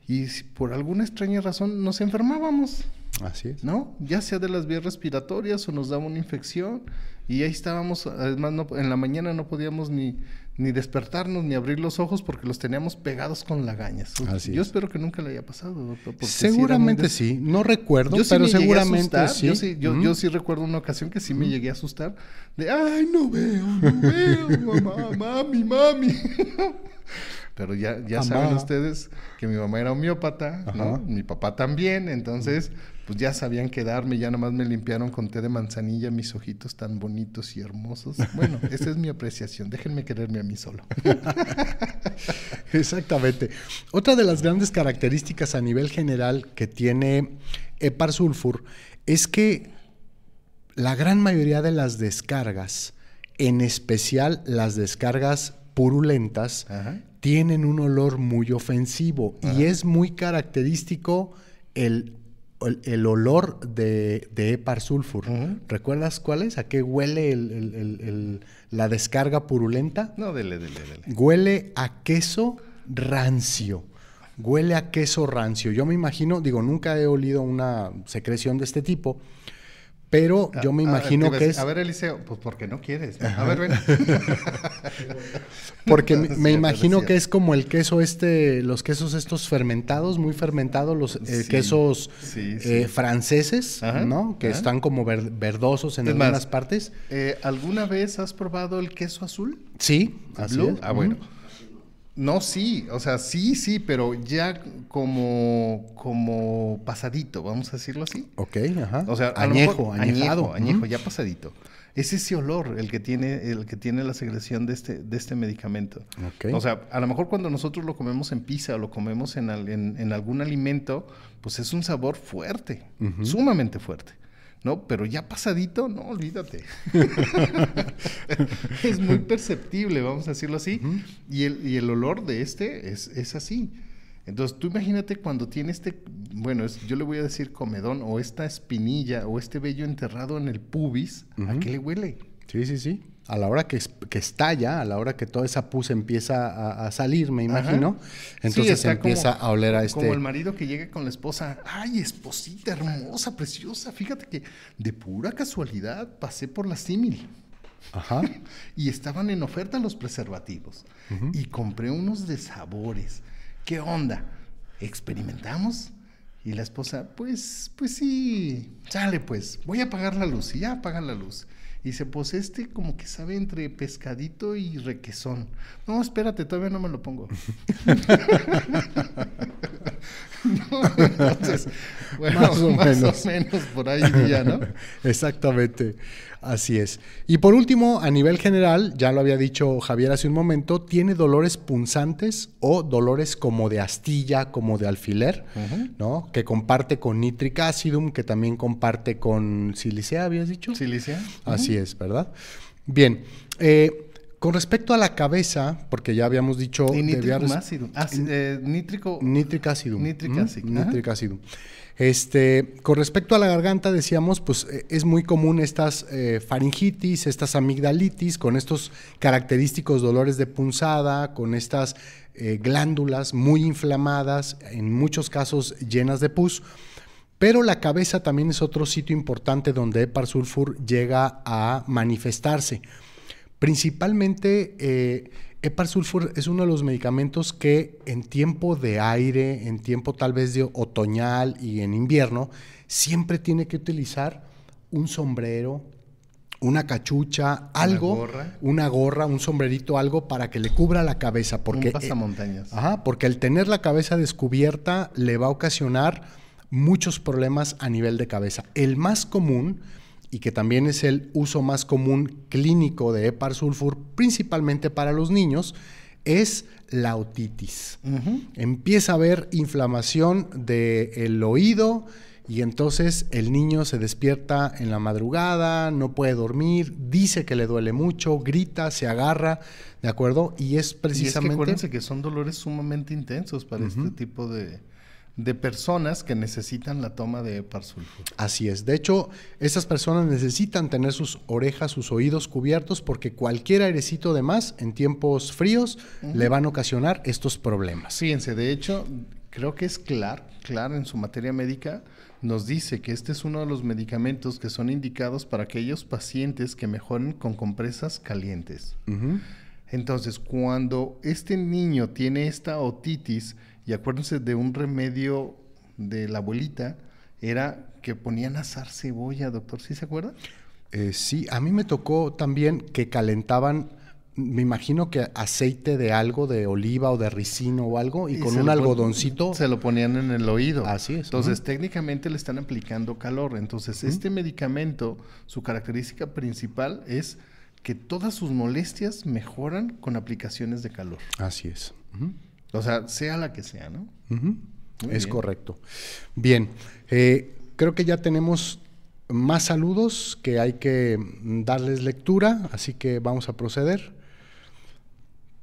Y por alguna extraña razón nos enfermábamos. Así es. ¿No? Ya sea de las vías respiratorias o nos daba una infección y ahí estábamos, además en la mañana no podíamos ni, ni despertarnos ni abrir los ojos porque los teníamos pegados con lagañas. yo espero que nunca le haya pasado, doctor. Seguramente sí, no recuerdo, pero seguramente Yo sí, recuerdo una ocasión que sí me llegué a asustar de, ay, no veo, no veo, mami, mami. Pero ya, saben ustedes que mi mamá era homeópata, ¿no? Mi papá también, entonces pues ya sabían quedarme, ya nomás me limpiaron con té de manzanilla mis ojitos tan bonitos y hermosos. Bueno, esa es mi apreciación, déjenme quererme a mí solo. Exactamente. Otra de las grandes características a nivel general que tiene Epar Sulfur es que la gran mayoría de las descargas, en especial las descargas purulentas, Ajá tienen un olor muy ofensivo y es muy característico el, el, olor de, de Epar sulfur. ¿Recuerdas cuál es? ¿A qué huele la descarga purulenta? No, dele, dele, dele. Huele a queso rancio. Huele a queso rancio. Yo me imagino, digo, nunca he olido una secreción de este tipo, pero ah, yo me ah, imagino que es... A ver, Eliseo, pues porque no quieres. A ver, ven. porque me, imagino que es como el queso este, los quesos estos fermentados, muy fermentados, los eh, quesos eh, franceses, ¿no? Que están como verdosos en algunas partes. Eh, ¿Alguna vez has probado el queso azul? Sí, azul. Ah, bueno. No, sí, o sea, sí, sí, pero ya como, como pasadito, vamos a decirlo así. Ok, ajá. O sea, añejo, Añejo, añejo ya pasadito. Es ese olor el que tiene, el que tiene la secreción de este, de este medicamento. O sea, a lo mejor cuando nosotros lo comemos en pizza o lo comemos en, en, algún alimento, pues es un sabor fuerte, sumamente fuerte. ¿no? Pero ya pasadito, no, olvídate. es muy perceptible, vamos a decirlo así. y, el, olor de este es, es, así. Entonces, tú imagínate cuando tiene este, bueno, yo le voy a decir comedón, o esta espinilla, o este vello enterrado en el pubis, ¿a qué le huele? Sí, sí, sí a la hora que, estalla, a la hora que toda esa pus empieza a, salir, me imagino, entonces empieza a oler a este. Como el marido que llega con la esposa, ay, esposita hermosa, preciosa, fíjate que de pura casualidad pasé por la símil. Ajá. y estaban en oferta los preservativos. Y compré unos de sabores. ¿Qué onda? ¿Experimentamos? Y la esposa, pues, pues sí, sale pues, voy a apagar la luz. Y ya apaga la luz dice, pues este como que sabe entre pescadito y requesón. No, espérate, todavía no me lo pongo. bueno, más, o menos por ahí ya, ¿no? Exactamente. Así es. Y por último, a nivel general, ya lo había dicho Javier hace un momento, tiene dolores punzantes o dolores como de astilla, como de alfiler, ¿no? Que comparte con nitric acidum, que también comparte con silicea, habías dicho. Silicea. Así es, ¿verdad? Bien. Eh, con respecto a la cabeza, porque ya habíamos dicho... Nítrico ácido. Ah, eh, nítrico... Nitric acidum. Nitric, acidum. nitric acidum. Este, con respecto a la garganta, decíamos, pues eh, es muy común estas eh, faringitis, estas amigdalitis, con estos característicos dolores de punzada, con estas eh, glándulas muy inflamadas, en muchos casos llenas de pus. Pero la cabeza también es otro sitio importante donde sulfur llega a manifestarse. Principalmente Hepar-Sulfur es uno de los medicamentos que en tiempo de aire, en tiempo tal vez de otoñal y en invierno, siempre tiene que utilizar un sombrero, una cachucha, algo, una gorra. un sombrerito, algo para que le cubra la cabeza. Porque, un pasamontañas. Eh, ajá, porque el tener la cabeza descubierta le va a ocasionar muchos problemas a nivel de cabeza. El más común y que también es el uso más común clínico de Sulfur, e principalmente para los niños, es la otitis. Empieza a haber inflamación del oído y entonces el niño se despierta en la madrugada, no puede dormir, dice que le duele mucho, grita, se agarra, ¿de acuerdo? Y es precisamente... Y que son dolores sumamente intensos para este tipo de de personas que necesitan la toma de parsulfú. Así es. De hecho, esas personas necesitan tener sus orejas, sus oídos cubiertos porque cualquier airecito de más en tiempos fríos le van a ocasionar estos problemas. Fíjense, de hecho, creo que es claro, claro en su materia médica nos dice que este es uno de los medicamentos que son indicados para aquellos pacientes que mejoren con compresas calientes. Entonces, cuando este niño tiene esta otitis, y acuérdense de un remedio de la abuelita, era que ponían a asar cebolla, doctor. ¿Sí se acuerda? Eh, sí, a mí me tocó también que calentaban me imagino que aceite de algo, de oliva o de ricino o algo, y, con un algodoncito. Se lo ponían en el oído. Así es. Entonces, técnicamente le están aplicando calor. Entonces, este medicamento, su característica principal es que todas sus molestias mejoran con aplicaciones de calor. Así es. O sea, sea la que sea, ¿no? Es correcto. Bien, eh, creo que ya tenemos más saludos que hay que darles lectura, así que vamos a proceder.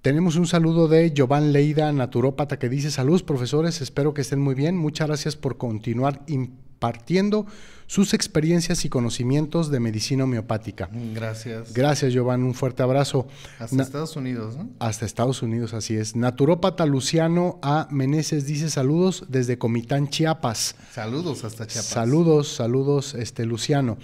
Tenemos un saludo de Giovanni Leida, naturópata, que dice, saludos profesores, espero que estén muy bien, muchas gracias por continuar impartiendo sus experiencias y conocimientos de medicina homeopática. Gracias. Gracias, Giovanni. Un fuerte abrazo. Hasta Estados Unidos, ¿no? Hasta Estados Unidos, así es. Naturópata Luciano A. Meneses dice saludos desde Comitán, Chiapas. Saludos hasta Chiapas. Saludos, saludos, este Luciano.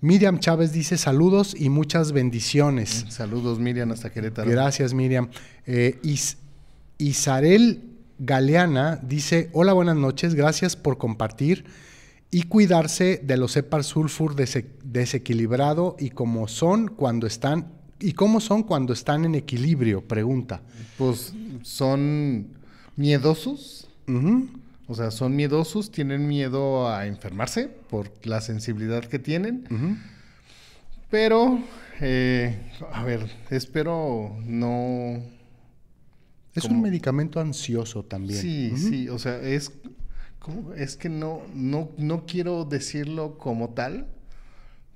Miriam Chávez dice saludos y muchas bendiciones. Mm, saludos, Miriam, hasta Querétaro. Gracias, Miriam. Eh, Isarel Galeana dice, hola, buenas noches, gracias por compartir y cuidarse de los EPAR sulfur desequilibrado y como son cuando están y cómo son cuando están en equilibrio, pregunta. Pues son miedosos. O sea, son miedosos, tienen miedo a enfermarse por la sensibilidad que tienen. Pero, eh, a ver, espero no... Es un medicamento ansioso también. Sí, sí, o sea, es es que no, no, quiero decirlo como tal,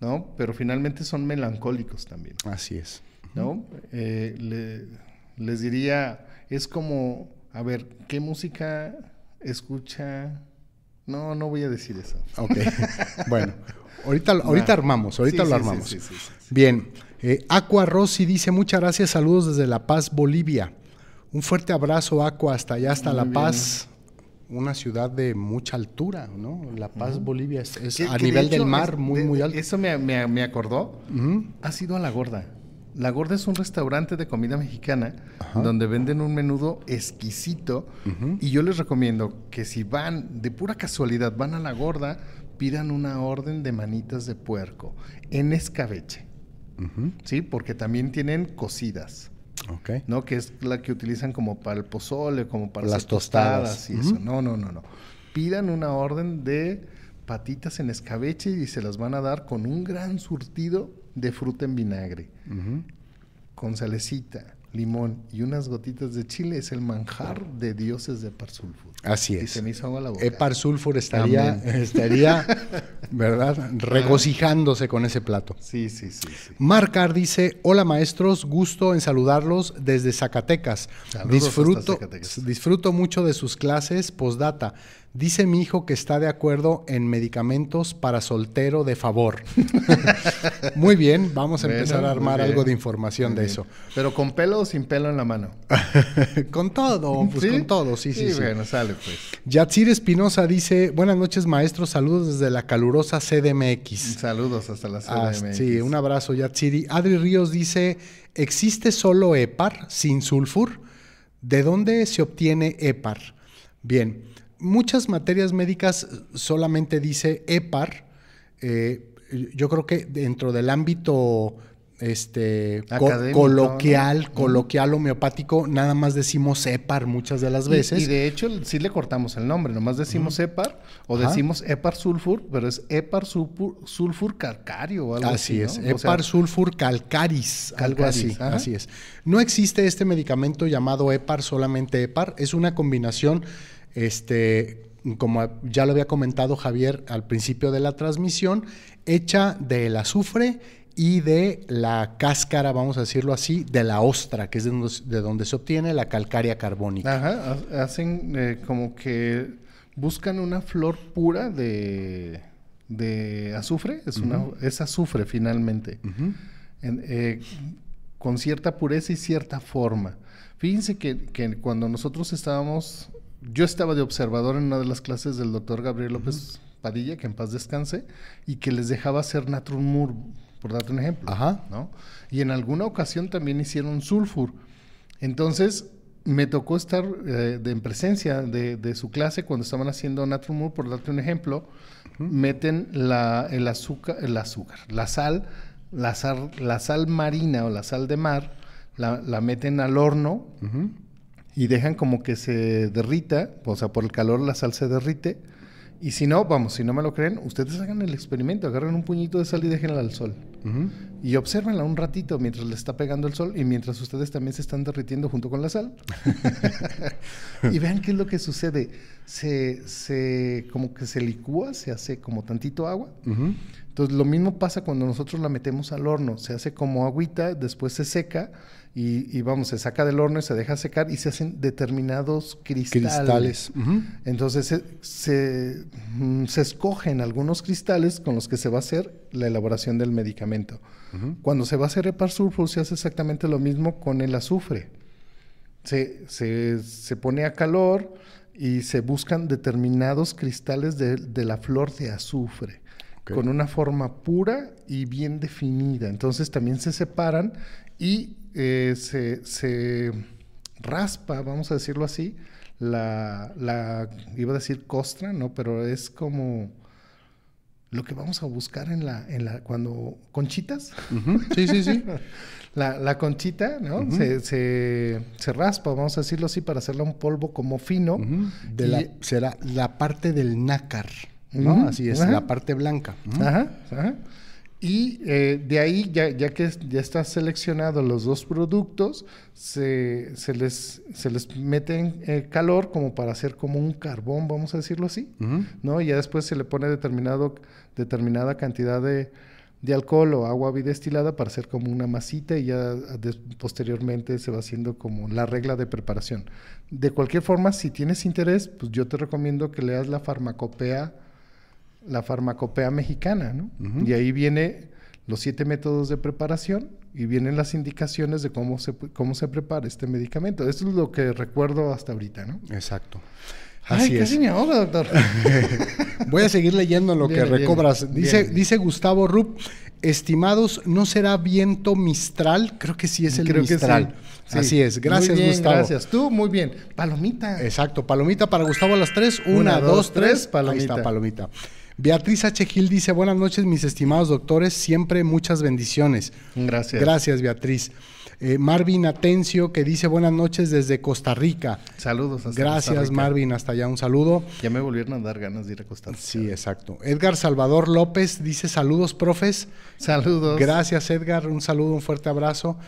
¿no? Pero finalmente son melancólicos también. Así es. ¿No? Eh, les diría, es como, a ver, ¿qué música escucha? No, no voy a decir eso. Ok, bueno, ahorita, ahorita ah. armamos, ahorita lo armamos. Bien, eh, Aqua Rossi dice, muchas gracias, saludos desde La Paz, Bolivia. Un fuerte abrazo, Aqua, hasta allá, hasta La Paz una ciudad de mucha altura, ¿no? La Paz, Bolivia, es, a nivel del mar muy, muy alto. Eso me, acordó. Ha sido a La Gorda. La Gorda es un restaurante de comida mexicana donde venden un menudo exquisito y yo les recomiendo que si van de pura casualidad, van a La Gorda, pidan una orden de manitas de puerco en escabeche. Sí, porque también tienen cocidas. ¿no? Que es la que utilizan como para el pozole, como para las tostadas. No, no, no, no. Pidan una orden de patitas en escabeche y se las van a dar con un gran surtido de fruta en vinagre, con salecita, limón y unas gotitas de chile es el manjar de dioses de Parsulfur. Así es. Y se hizo agua la boca. Eh, estaría, estaría ¿verdad? Regocijándose con ese plato. Sí, sí, sí, Marcar dice, hola maestros, gusto en saludarlos desde Zacatecas. disfruto, Zacatecas. disfruto mucho de sus clases postdata. Dice mi hijo que está de acuerdo en medicamentos para soltero de favor. muy bien, vamos a empezar a armar algo de información de eso. Pero con pelo o sin pelo en la mano. con todo, pues con todo, sí, sí. sí, bueno, sale pues. Yatsir Espinosa dice: Buenas noches, maestro, saludos desde la calurosa CDMX. Saludos hasta la ah, CDMX. sí, un abrazo, Yatsiri. Adri Ríos dice: ¿Existe solo EPAR sin sulfur? ¿De dónde se obtiene EPAR? Bien muchas materias médicas solamente dice EPAR. Eh, yo creo que dentro del ámbito este coloquial, coloquial homeopático, nada más decimos EPAR muchas de las veces. Y, de hecho sí le cortamos el nombre, nomás decimos EPAR o decimos EPAR sulfur, pero es EPAR sulfur, calcario o algo así. Así es, EPAR sulfur calcaris, algo así, así es. No existe este medicamento llamado EPAR, solamente EPAR, es una combinación este, como ya lo había comentado Javier al principio de la transmisión, hecha del azufre y de la cáscara, vamos a decirlo así, de la ostra, que es de donde, se obtiene la calcárea carbónica. hacen eh, como que buscan una flor pura de, de azufre, es, azufre finalmente, eh, con cierta pureza y cierta forma. Fíjense que cuando nosotros estábamos yo estaba de observador en una de las clases del doctor Gabriel López Padilla, que en paz descanse, y que les dejaba hacer mur. por darte un ejemplo. Ajá. ¿no? Y en alguna ocasión también hicieron sulfur. Entonces, me tocó estar eh, en presencia de, su clase cuando estaban haciendo mur, por darte un ejemplo, meten el azúcar, el azúcar, la sal, la sal, la sal marina o la sal de mar, la, meten al horno. Ajá y dejan como que se derrita, o sea, por el calor la sal se derrite. Y si no, vamos, si no me lo creen, ustedes hagan el experimento, agarren un puñito de sal y déjenla al sol. Y observenla un ratito mientras le está pegando el sol y mientras ustedes también se están derritiendo junto con la sal. y vean qué es lo que sucede. Se, como que se licúa, se hace como tantito agua. Entonces lo mismo pasa cuando nosotros la metemos al horno. Se hace como agüita, después se seca y, vamos, se saca del horno y se deja secar y se hacen determinados cristales. Entonces se, mm, se, escogen algunos cristales con los que se va a hacer la elaboración del medicamento. Cuando se va a hacer Eparsulfur se hace exactamente lo mismo con el azufre. Se, se, pone a calor y se buscan determinados cristales de, la flor de azufre. con una forma pura y bien definida. Entonces también se separan y eh, se, se, raspa, vamos a decirlo así, la, la, iba a decir costra, ¿no? Pero es como lo que vamos a buscar en la, en la cuando, conchitas. Sí, sí, sí. la, la, conchita, ¿no? se, se, se, raspa, vamos a decirlo así, para hacerla un polvo como fino. de la, será la parte del nácar, ¿no? Así es, la parte blanca. Ajá, ajá. Y eh, de ahí, ya, que ya están seleccionados los dos productos, se, les, se les mete eh, calor como para hacer como un carbón, vamos a decirlo así, ¿no? Y ya después se le pone determinado, determinada cantidad de, de alcohol o agua bidestilada para hacer como una masita y ya posteriormente se va haciendo como la regla de preparación. De cualquier forma, si tienes interés, pues yo te recomiendo que leas la farmacopea la farmacopea mexicana, ¿no? Y ahí viene los siete métodos de preparación y vienen las indicaciones de cómo se, cómo se prepara este medicamento. Esto es lo que recuerdo hasta ahorita, ¿no? Exacto. Así Ay, casi doctor. Voy a seguir leyendo lo que recobras. dice, dice Gustavo Rupp, estimados, ¿no será viento mistral? Creo que sí es el Creo mistral. Así es. Gracias, Gustavo. Gracias. Tú, muy bien. Palomita. Exacto, palomita para Gustavo a las tres. Una, dos, tres. Palomita. Ahí está, palomita. Beatriz H. Gil dice, buenas noches mis estimados doctores, siempre muchas bendiciones. Gracias. Gracias, Beatriz. Eh, Marvin Atencio que dice buenas noches desde Costa Rica. Saludos. Hasta Gracias Marvin, hasta allá un saludo. Ya me volvieron a dar ganas de ir a Costa Rica. Sí, exacto. Edgar Salvador López dice saludos, profes. Saludos. Gracias Edgar, un saludo, un fuerte abrazo.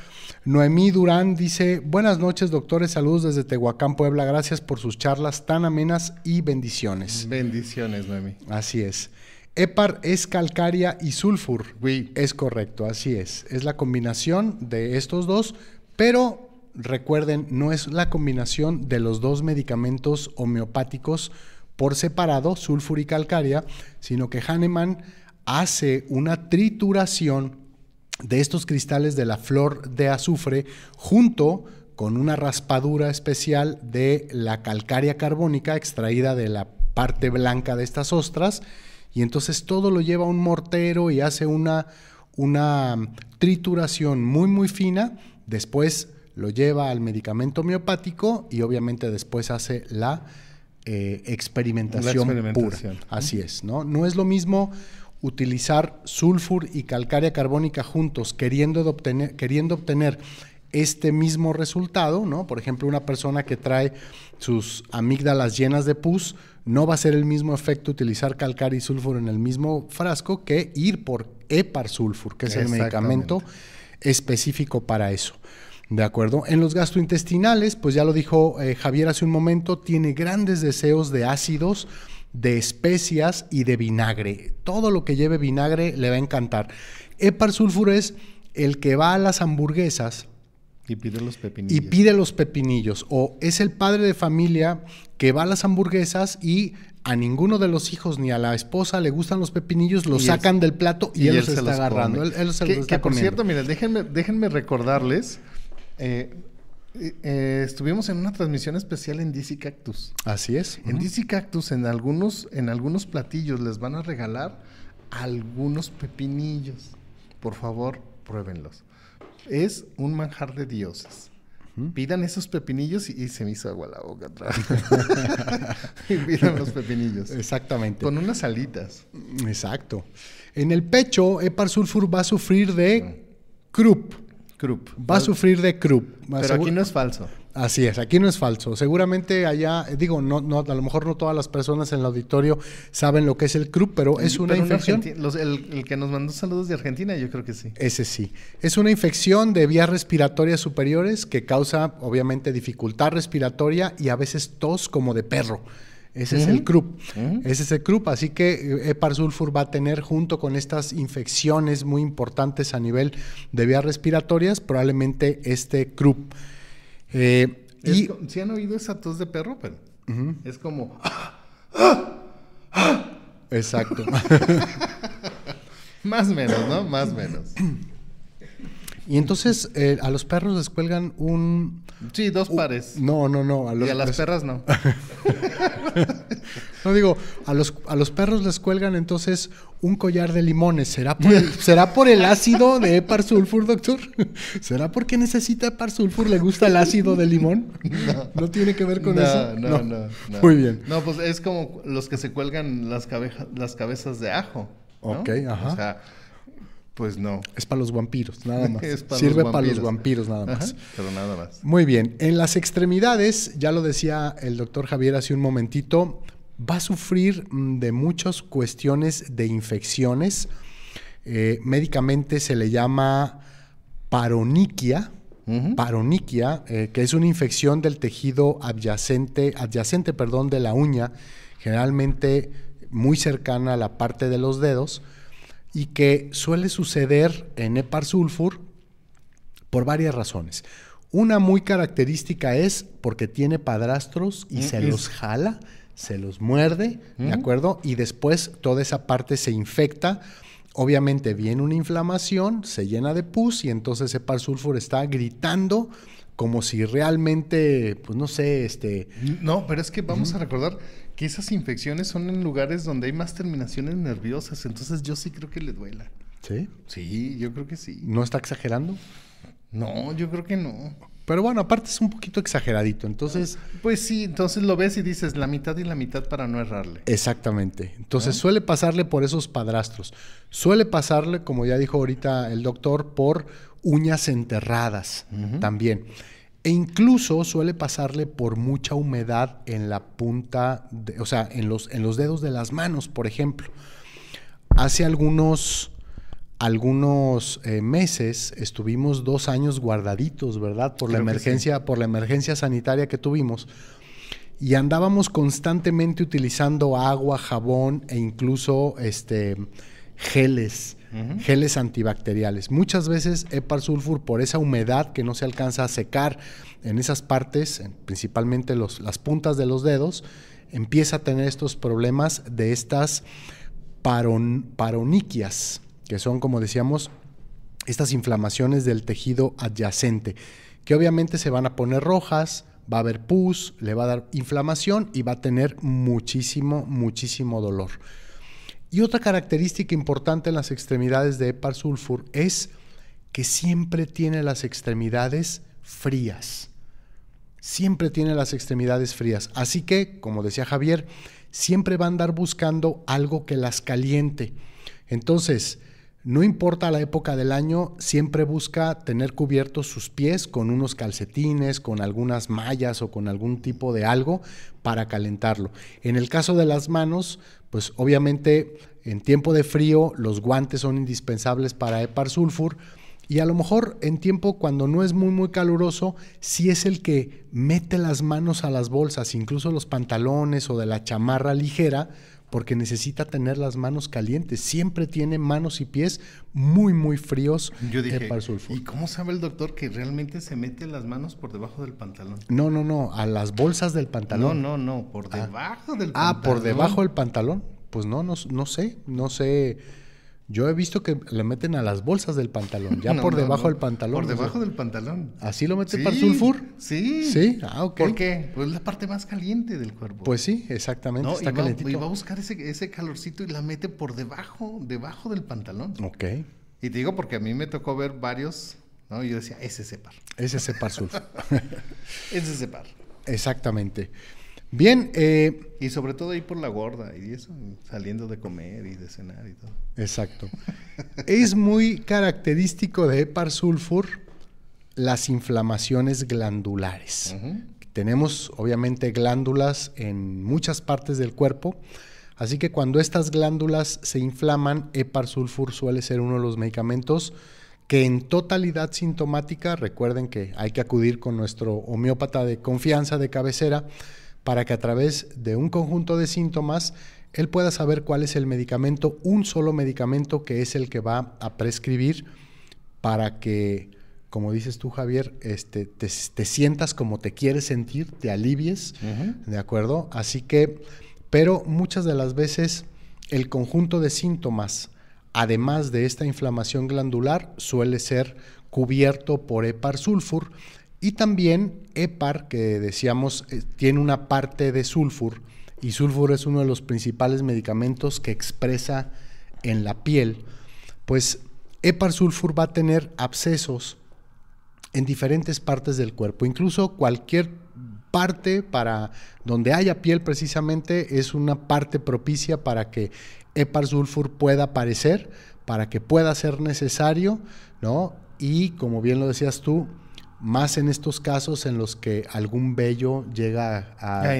Noemí Durán dice buenas noches doctores, saludos desde Tehuacán, Puebla. Gracias por sus charlas tan amenas y bendiciones. Bendiciones, Noemí. Así es. Epar es calcárea y sulfur. Es correcto, así es. Es la combinación de estos dos, pero recuerden, no es la combinación de los dos medicamentos homeopáticos por separado, sulfur y calcárea, sino que Hahnemann hace una trituración de estos cristales de la flor de azufre junto con una raspadura especial de la calcárea carbónica extraída de la parte blanca de estas ostras y entonces todo lo lleva a un mortero y hace una, una trituración muy muy fina, después lo lleva al medicamento homeopático y obviamente después hace la eh, experimentación, pura. Así es, ¿no? No es lo mismo utilizar sulfur y calcárea carbónica juntos queriendo obtener, queriendo obtener este mismo resultado, ¿no? Por ejemplo, una persona que trae sus amígdalas llenas de pus, no va a ser el mismo efecto utilizar calcar y en el mismo frasco que ir por eparsulfur, que es el medicamento específico para eso. ¿De acuerdo? En los gastrointestinales, pues ya lo dijo eh, Javier hace un momento, tiene grandes deseos de ácidos, de especias y de vinagre. Todo lo que lleve vinagre le va a encantar. EPAR es el que va a las hamburguesas y pide los pepinillos. Y pide los pepinillos. O es el padre de familia que va a las hamburguesas y a ninguno de los hijos ni a la esposa le gustan los pepinillos, los sacan del plato y, él, se los está agarrando. Él, se que, por cierto, miren, déjenme, déjenme recordarles. Eh, eh, estuvimos en una transmisión especial en DC Cactus. Así es. En Cactus, en algunos, en algunos platillos les van a regalar algunos pepinillos. Por favor, pruébenlos es un manjar de dioses. Pidan esos pepinillos y, se me hizo agua la boca y pidan los pepinillos. Exactamente. Con unas alitas. Exacto. En el pecho, Epar Sulfur va a sufrir de Krupp. Mm. Krupp. Va a sufrir de Krupp. Pero aquí no es falso. Así es, aquí no es falso. Seguramente allá, digo, no, no, a lo mejor no todas las personas en el auditorio saben lo que es el CRUP, pero es una infección. el, que nos mandó saludos de Argentina, yo creo que sí. Ese sí. Es una infección de vías respiratorias superiores que causa, obviamente, dificultad respiratoria y a veces tos como de perro. Ese, es el CRUP. Ese es el CRUP. Así que eh, EPAR va a tener, junto con estas infecciones muy importantes a nivel de vías respiratorias, probablemente este CRUP. Eh, y... ¿sí han oído esa tos de perro, pero es como... Ah, ah, ah". Exacto. Más o menos, ¿no? Más menos. Y entonces eh, a los perros les cuelgan un... Sí, dos pares. no, no, no. y a las perras no. No digo, a los, a los perros les cuelgan entonces un collar de limones. ¿Será por el, ¿será por el ácido de Epar Sulfur, doctor? ¿Será porque necesita parsulfur ¿Le gusta el ácido de limón? No, tiene que ver con eso. No, no, no, Muy bien. No, pues es como los que se cuelgan las, las cabezas de ajo. Ok, ajá. O sea, pues no. Es para los vampiros, nada más. Sirve para los vampiros, nada más. pero nada más. Muy bien. En las extremidades, ya lo decía el doctor Javier hace un momentito, va a sufrir mm, de muchas cuestiones de infecciones. Eh, médicamente se le llama paroniquia, paroniquia, eh, que es una infección del tejido adyacente, adyacente perdón, de la uña, generalmente muy cercana a la parte de los dedos, y que suele suceder en eparsulfur por varias razones. Una muy característica es porque tiene padrastros y mm, se los jala se los muerde, ¿de acuerdo? Y después toda esa parte se infecta. Obviamente viene una inflamación, se llena de pus y entonces ese sulfur está gritando como si realmente, pues no sé, este... No, pero es que vamos a recordar que esas infecciones son en lugares donde hay más terminaciones nerviosas, entonces yo sí creo que le duela. ¿Sí? Sí, yo creo que sí. ¿No está exagerando? No, yo creo que no. Pero bueno, aparte es un poquito exageradito, entonces... Pues sí, entonces lo ves y dices la mitad y la mitad para no errarle. Exactamente. Entonces suele pasarle por esos padrastros. Suele pasarle, como ya dijo ahorita el doctor, por uñas enterradas también. E incluso suele pasarle por mucha humedad en la punta, de, o sea, en los, en los dedos de las manos, por ejemplo. Hace algunos algunos eh, meses estuvimos dos años guardaditos, ¿verdad? Por la emergencia, por la emergencia sanitaria que tuvimos. Y andábamos constantemente utilizando agua, jabón e incluso este geles, geles antibacteriales. Muchas veces Epar sulfur por esa humedad que no se alcanza a secar en esas partes, principalmente las puntas de los dedos, empieza a tener estos problemas de estas paron, paroniquias que son, como decíamos, estas inflamaciones del tejido adyacente, que obviamente se van a poner rojas, va a haber pus, le va a dar inflamación y va a tener muchísimo, muchísimo dolor. Y otra característica importante en las extremidades de Epar Sulfur es que siempre tiene las extremidades frías. Siempre tiene las extremidades frías. Así que, como decía Javier, siempre va a andar buscando algo que las caliente. Entonces, no importa la época del año, siempre busca tener cubiertos sus pies con unos calcetines, con algunas mallas o con algún tipo de algo para calentarlo. En el caso de las manos, pues obviamente en tiempo de frío los guantes son indispensables para epar sulfur y a lo mejor en tiempo cuando no es muy muy caluroso, si es el que mete las manos a las bolsas, incluso los pantalones o de la chamarra ligera porque necesita tener las manos calientes. Siempre tiene manos y pies muy, muy fríos Yo eh, dije, ¿Y cómo sabe el doctor que realmente se mete las manos por debajo del pantalón? No, no, no, a las bolsas del pantalón. No, no, no, por ah. debajo del pantalón. Ah, por debajo del pantalón. Pues no, no, no sé, no sé yo he visto que le meten a las bolsas del pantalón, ya por debajo del pantalón. Por debajo del pantalón. ¿Así lo mete para sulfur? Sí. Sí, ah, ok. ¿Por qué? Pues la parte más caliente del cuerpo. Pues sí, exactamente, está caliente. Y va a buscar ese, ese, calorcito y la mete por debajo, debajo del pantalón. Ok. Y te digo porque a mí me tocó ver varios, ¿no? Yo decía, ese separ. Ese separ sulfur. ese separ. Exactamente. Bien, eh, y sobre todo ahí por la gorda y eso, saliendo de comer y de cenar y todo. Exacto. es muy característico de Hepar sulfur las inflamaciones glandulares. Tenemos obviamente glándulas en muchas partes del cuerpo, así que cuando estas glándulas se inflaman, Hepar sulfur suele ser uno de los medicamentos que en totalidad sintomática, recuerden que hay que acudir con nuestro homeópata de confianza de cabecera, para que a través de un conjunto de síntomas él pueda saber cuál es el medicamento, un solo medicamento que es el que va a prescribir para que, como dices tú Javier, este, te, sientas como te quieres sentir, te alivies, ¿de acuerdo? Así que, pero muchas de las veces el conjunto de síntomas, además de esta inflamación glandular, suele ser cubierto por sulfur, y también EPAR, que decíamos, eh, tiene una parte de sulfur, y sulfur es uno de los principales medicamentos que expresa en la piel, pues EPAR sulfur va a tener abscesos en diferentes partes del cuerpo, incluso cualquier parte para donde haya piel precisamente es una parte propicia para que EPAR sulfur pueda aparecer, para que pueda ser necesario, ¿no? Y como bien lo decías tú, más en estos casos en los que algún vello llega a,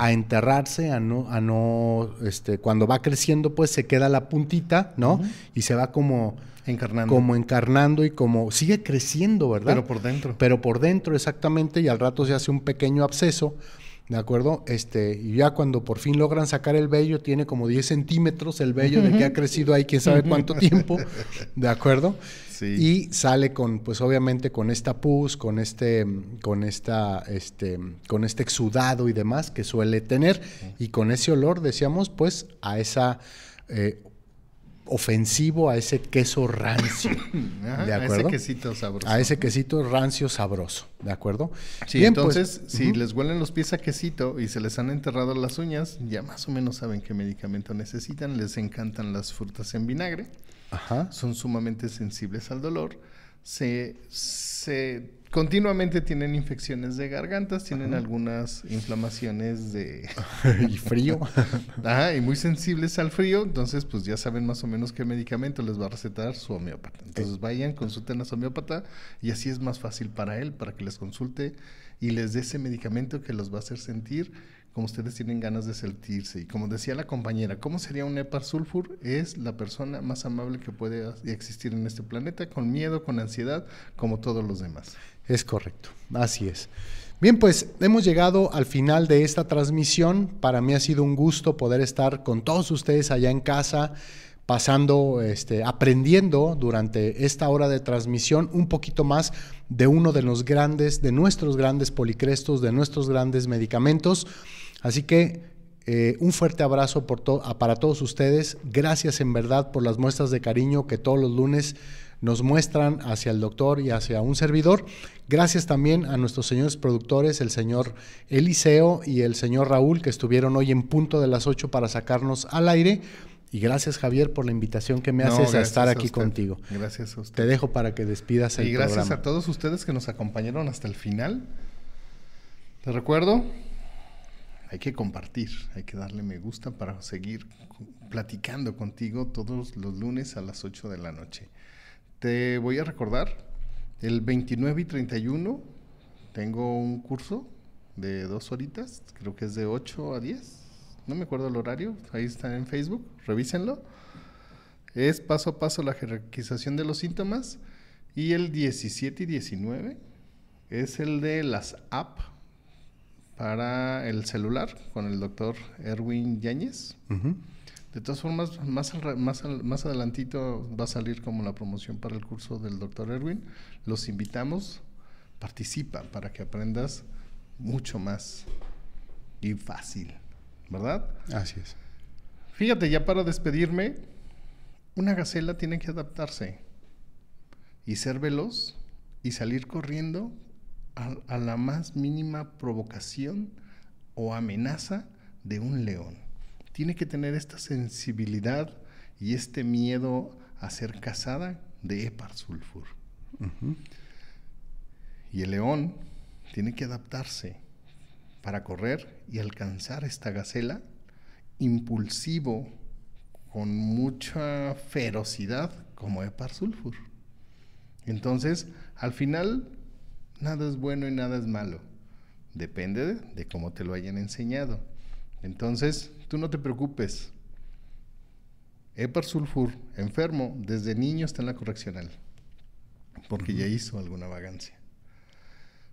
enterrarse, a, no, a no, este, cuando va creciendo, pues se queda la puntita, ¿no? Y se va como encarnando. Como encarnando y como sigue creciendo, ¿verdad? Pero por dentro. Pero por dentro, exactamente, y al rato se hace un pequeño absceso ¿De acuerdo? Este, y ya cuando por fin logran sacar el vello, tiene como 10 centímetros el vello de que ha crecido ahí quién sabe cuánto tiempo, ¿de acuerdo? Y sale con, pues obviamente con esta pus, con este, con esta, este, con este exudado y demás que suele tener, y con ese olor, decíamos, pues, a esa eh, ofensivo a ese queso rancio. ¿De acuerdo? A ese quesito sabroso. A ese quesito rancio sabroso. ¿De acuerdo? Sí, pues, entonces, si les huelen los pies a quesito y se les han enterrado las uñas, ya más o menos saben qué medicamento necesitan. Les encantan las frutas en vinagre. Son sumamente sensibles al dolor se, continuamente tienen infecciones de gargantas, tienen algunas inflamaciones de... y frío. Ajá, y muy sensibles al frío, entonces pues ya saben más o menos qué medicamento les va a recetar su homeópata. Entonces vayan, consulten a su homeópata y así es más fácil para él, para que les consulte y les dé ese medicamento que los va a hacer sentir como ustedes tienen ganas de sentirse. Y como decía la compañera, ¿cómo sería un Nepar Sulfur? Es la persona más amable que puede existir en este planeta, con miedo, con ansiedad, como todos los demás. Es correcto, así es. Bien, pues hemos llegado al final de esta transmisión. Para mí ha sido un gusto poder estar con todos ustedes allá en casa pasando, este, aprendiendo durante esta hora de transmisión un poquito más de uno de los grandes, de nuestros grandes policrestos, de nuestros grandes medicamentos. Así que eh, un fuerte abrazo por para todos ustedes. Gracias en verdad por las muestras de cariño que todos los lunes nos muestran hacia el doctor y hacia un servidor. Gracias también a nuestros señores productores, el señor Eliseo y el señor Raúl, que estuvieron hoy en punto de las 8 para sacarnos al aire. Y gracias Javier por la invitación que me haces a estar aquí contigo. Gracias a usted. Te dejo para que despidas el programa. Y gracias a todos ustedes que nos acompañaron hasta el final. Te recuerdo, hay que compartir, hay que darle me gusta para seguir platicando contigo todos los lunes a las 8 de la noche. Te voy a recordar, el 29 y 31 tengo un curso de dos horitas, creo que es de 8 a 10, no me acuerdo el horario, ahí está en Facebook, revísenlo. Es paso a paso la jerarquización de los síntomas y el 17 y 19 es el de las apps para el celular con el doctor Erwin Yáñez. De todas formas, más, más, más adelantito va a salir como la promoción para el curso del doctor Erwin. Los invitamos, participa para que aprendas mucho más y fácil, ¿verdad? Así es. Fíjate, ya para despedirme, una gacela tiene que adaptarse y ser veloz y salir corriendo a, la más mínima provocación o amenaza de un león. Tiene que tener esta sensibilidad y este miedo a ser cazada de Epar Sulfur. Y el león tiene que adaptarse para correr y alcanzar esta gacela impulsivo con mucha ferocidad como Epar Sulfur. Entonces, al final Nada es bueno y nada es malo. Depende de, cómo te lo hayan enseñado. Entonces, tú no te preocupes. Epar Sulfur, enfermo, desde niño está en la correccional, porque ya hizo alguna vagancia.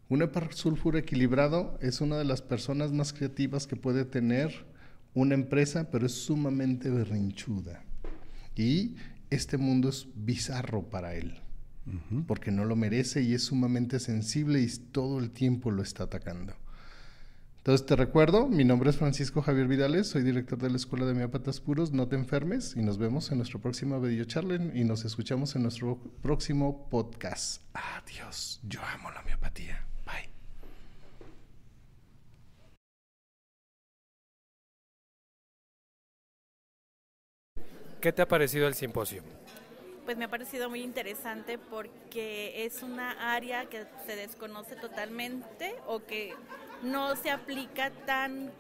Un Epar Sulfur equilibrado es una de las personas más creativas que puede tener una empresa, pero es sumamente berrinchuda. Y este mundo es bizarro para él porque no lo merece y es sumamente sensible y todo el tiempo lo está atacando. Entonces te recuerdo, mi nombre es Francisco Javier Vidales, soy director de la Escuela de Miopatas Puros, no te enfermes y nos vemos en nuestro próximo charlen y nos escuchamos en nuestro próximo podcast. Adiós, yo amo la miopatía. Bye. ¿Qué te ha parecido el simposio? pues me ha parecido muy interesante porque es una área que se desconoce totalmente o que no se aplica tan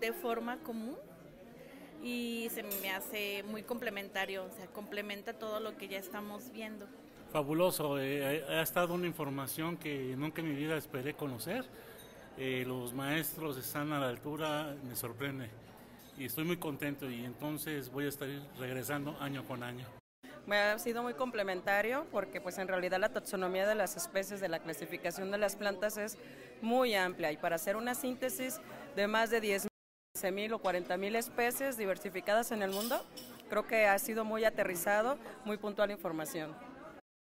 de forma común y se me hace muy complementario, o sea, complementa todo lo que ya estamos viendo. Fabuloso, eh, ha estado una información que nunca en mi vida esperé conocer. Eh, los maestros están a la altura, me sorprende y estoy muy contento y entonces voy a estar regresando año con año me ha sido muy complementario porque pues en realidad la taxonomía de las especies, de la clasificación de las plantas es muy amplia y para hacer una síntesis de más de 10.000, 15.000 o 40.000 especies diversificadas en el mundo, creo que ha sido muy aterrizado, muy puntual información.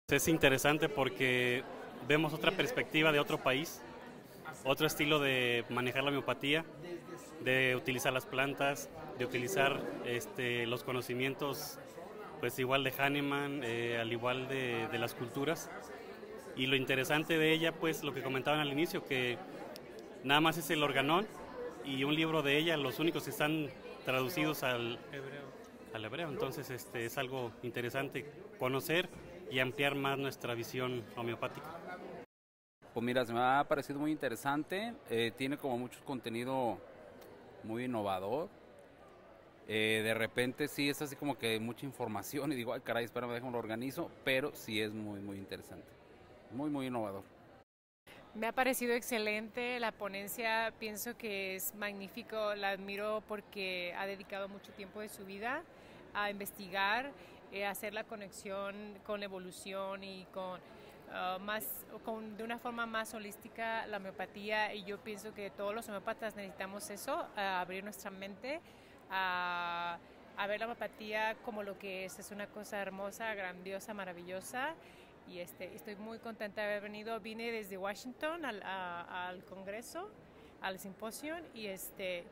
Es interesante porque vemos otra perspectiva de otro país, otro estilo de manejar la miopatía, de utilizar las plantas, de utilizar este, los conocimientos pues igual de Hahnemann, eh, al igual de, las culturas. Y lo interesante de ella, pues lo que comentaban al inicio, que nada más es el organón y un libro de ella, los únicos que están traducidos al hebreo. Al hebreo. Entonces este, es algo interesante conocer y ampliar más nuestra visión homeopática. Pues mira, se me ha parecido muy interesante, eh, tiene como mucho contenido muy innovador, eh, de repente sí es así como que mucha información y digo, ay caray, espérame, déjame lo organizo, pero sí es muy, muy interesante, muy, muy innovador. Me ha parecido excelente la ponencia, pienso que es magnífico, la admiro porque ha dedicado mucho tiempo de su vida a investigar, eh, a hacer la conexión con la evolución y con ah, más, de una forma más holística la homeopatía y yo pienso que todos los homeópatas necesitamos eso, abrir nuestra mente a, ver la homeopatía como lo que es, es una cosa hermosa, grandiosa, maravillosa y este, estoy muy contenta de haber venido. Vine desde Washington al, Congreso, al simposio y este,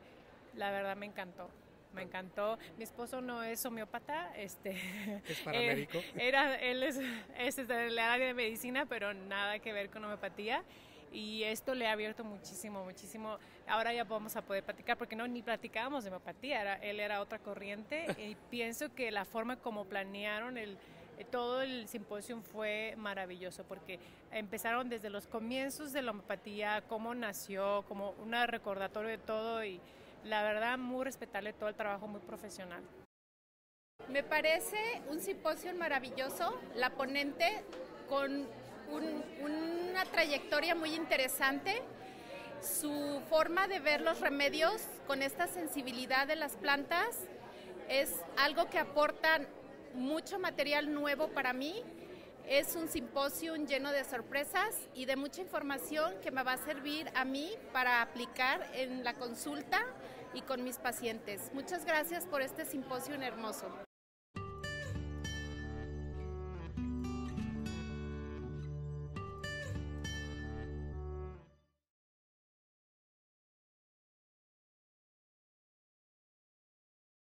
la verdad me encantó. Me encantó. Mi esposo no es homeópata, este, es paramédico. Él, era, él es, es la área de medicina, pero nada que ver con homeopatía y esto le ha abierto muchísimo, muchísimo. Ahora ya vamos a poder platicar, porque no, ni platicábamos de homeopatía, él era otra corriente y pienso que la forma como planearon todo el simposio fue maravilloso porque empezaron desde los comienzos de la homeopatía, cómo nació, como una recordatorio de todo y la verdad muy respetable todo el trabajo muy profesional. Me parece un simposio maravilloso, la ponente con una trayectoria muy interesante. Su forma de ver los remedios con esta sensibilidad de las plantas es algo que aporta mucho material nuevo para mí. Es un simposio lleno de sorpresas y de mucha información que me va a servir a mí para aplicar en la consulta y con mis pacientes. Muchas gracias por este simposio hermoso.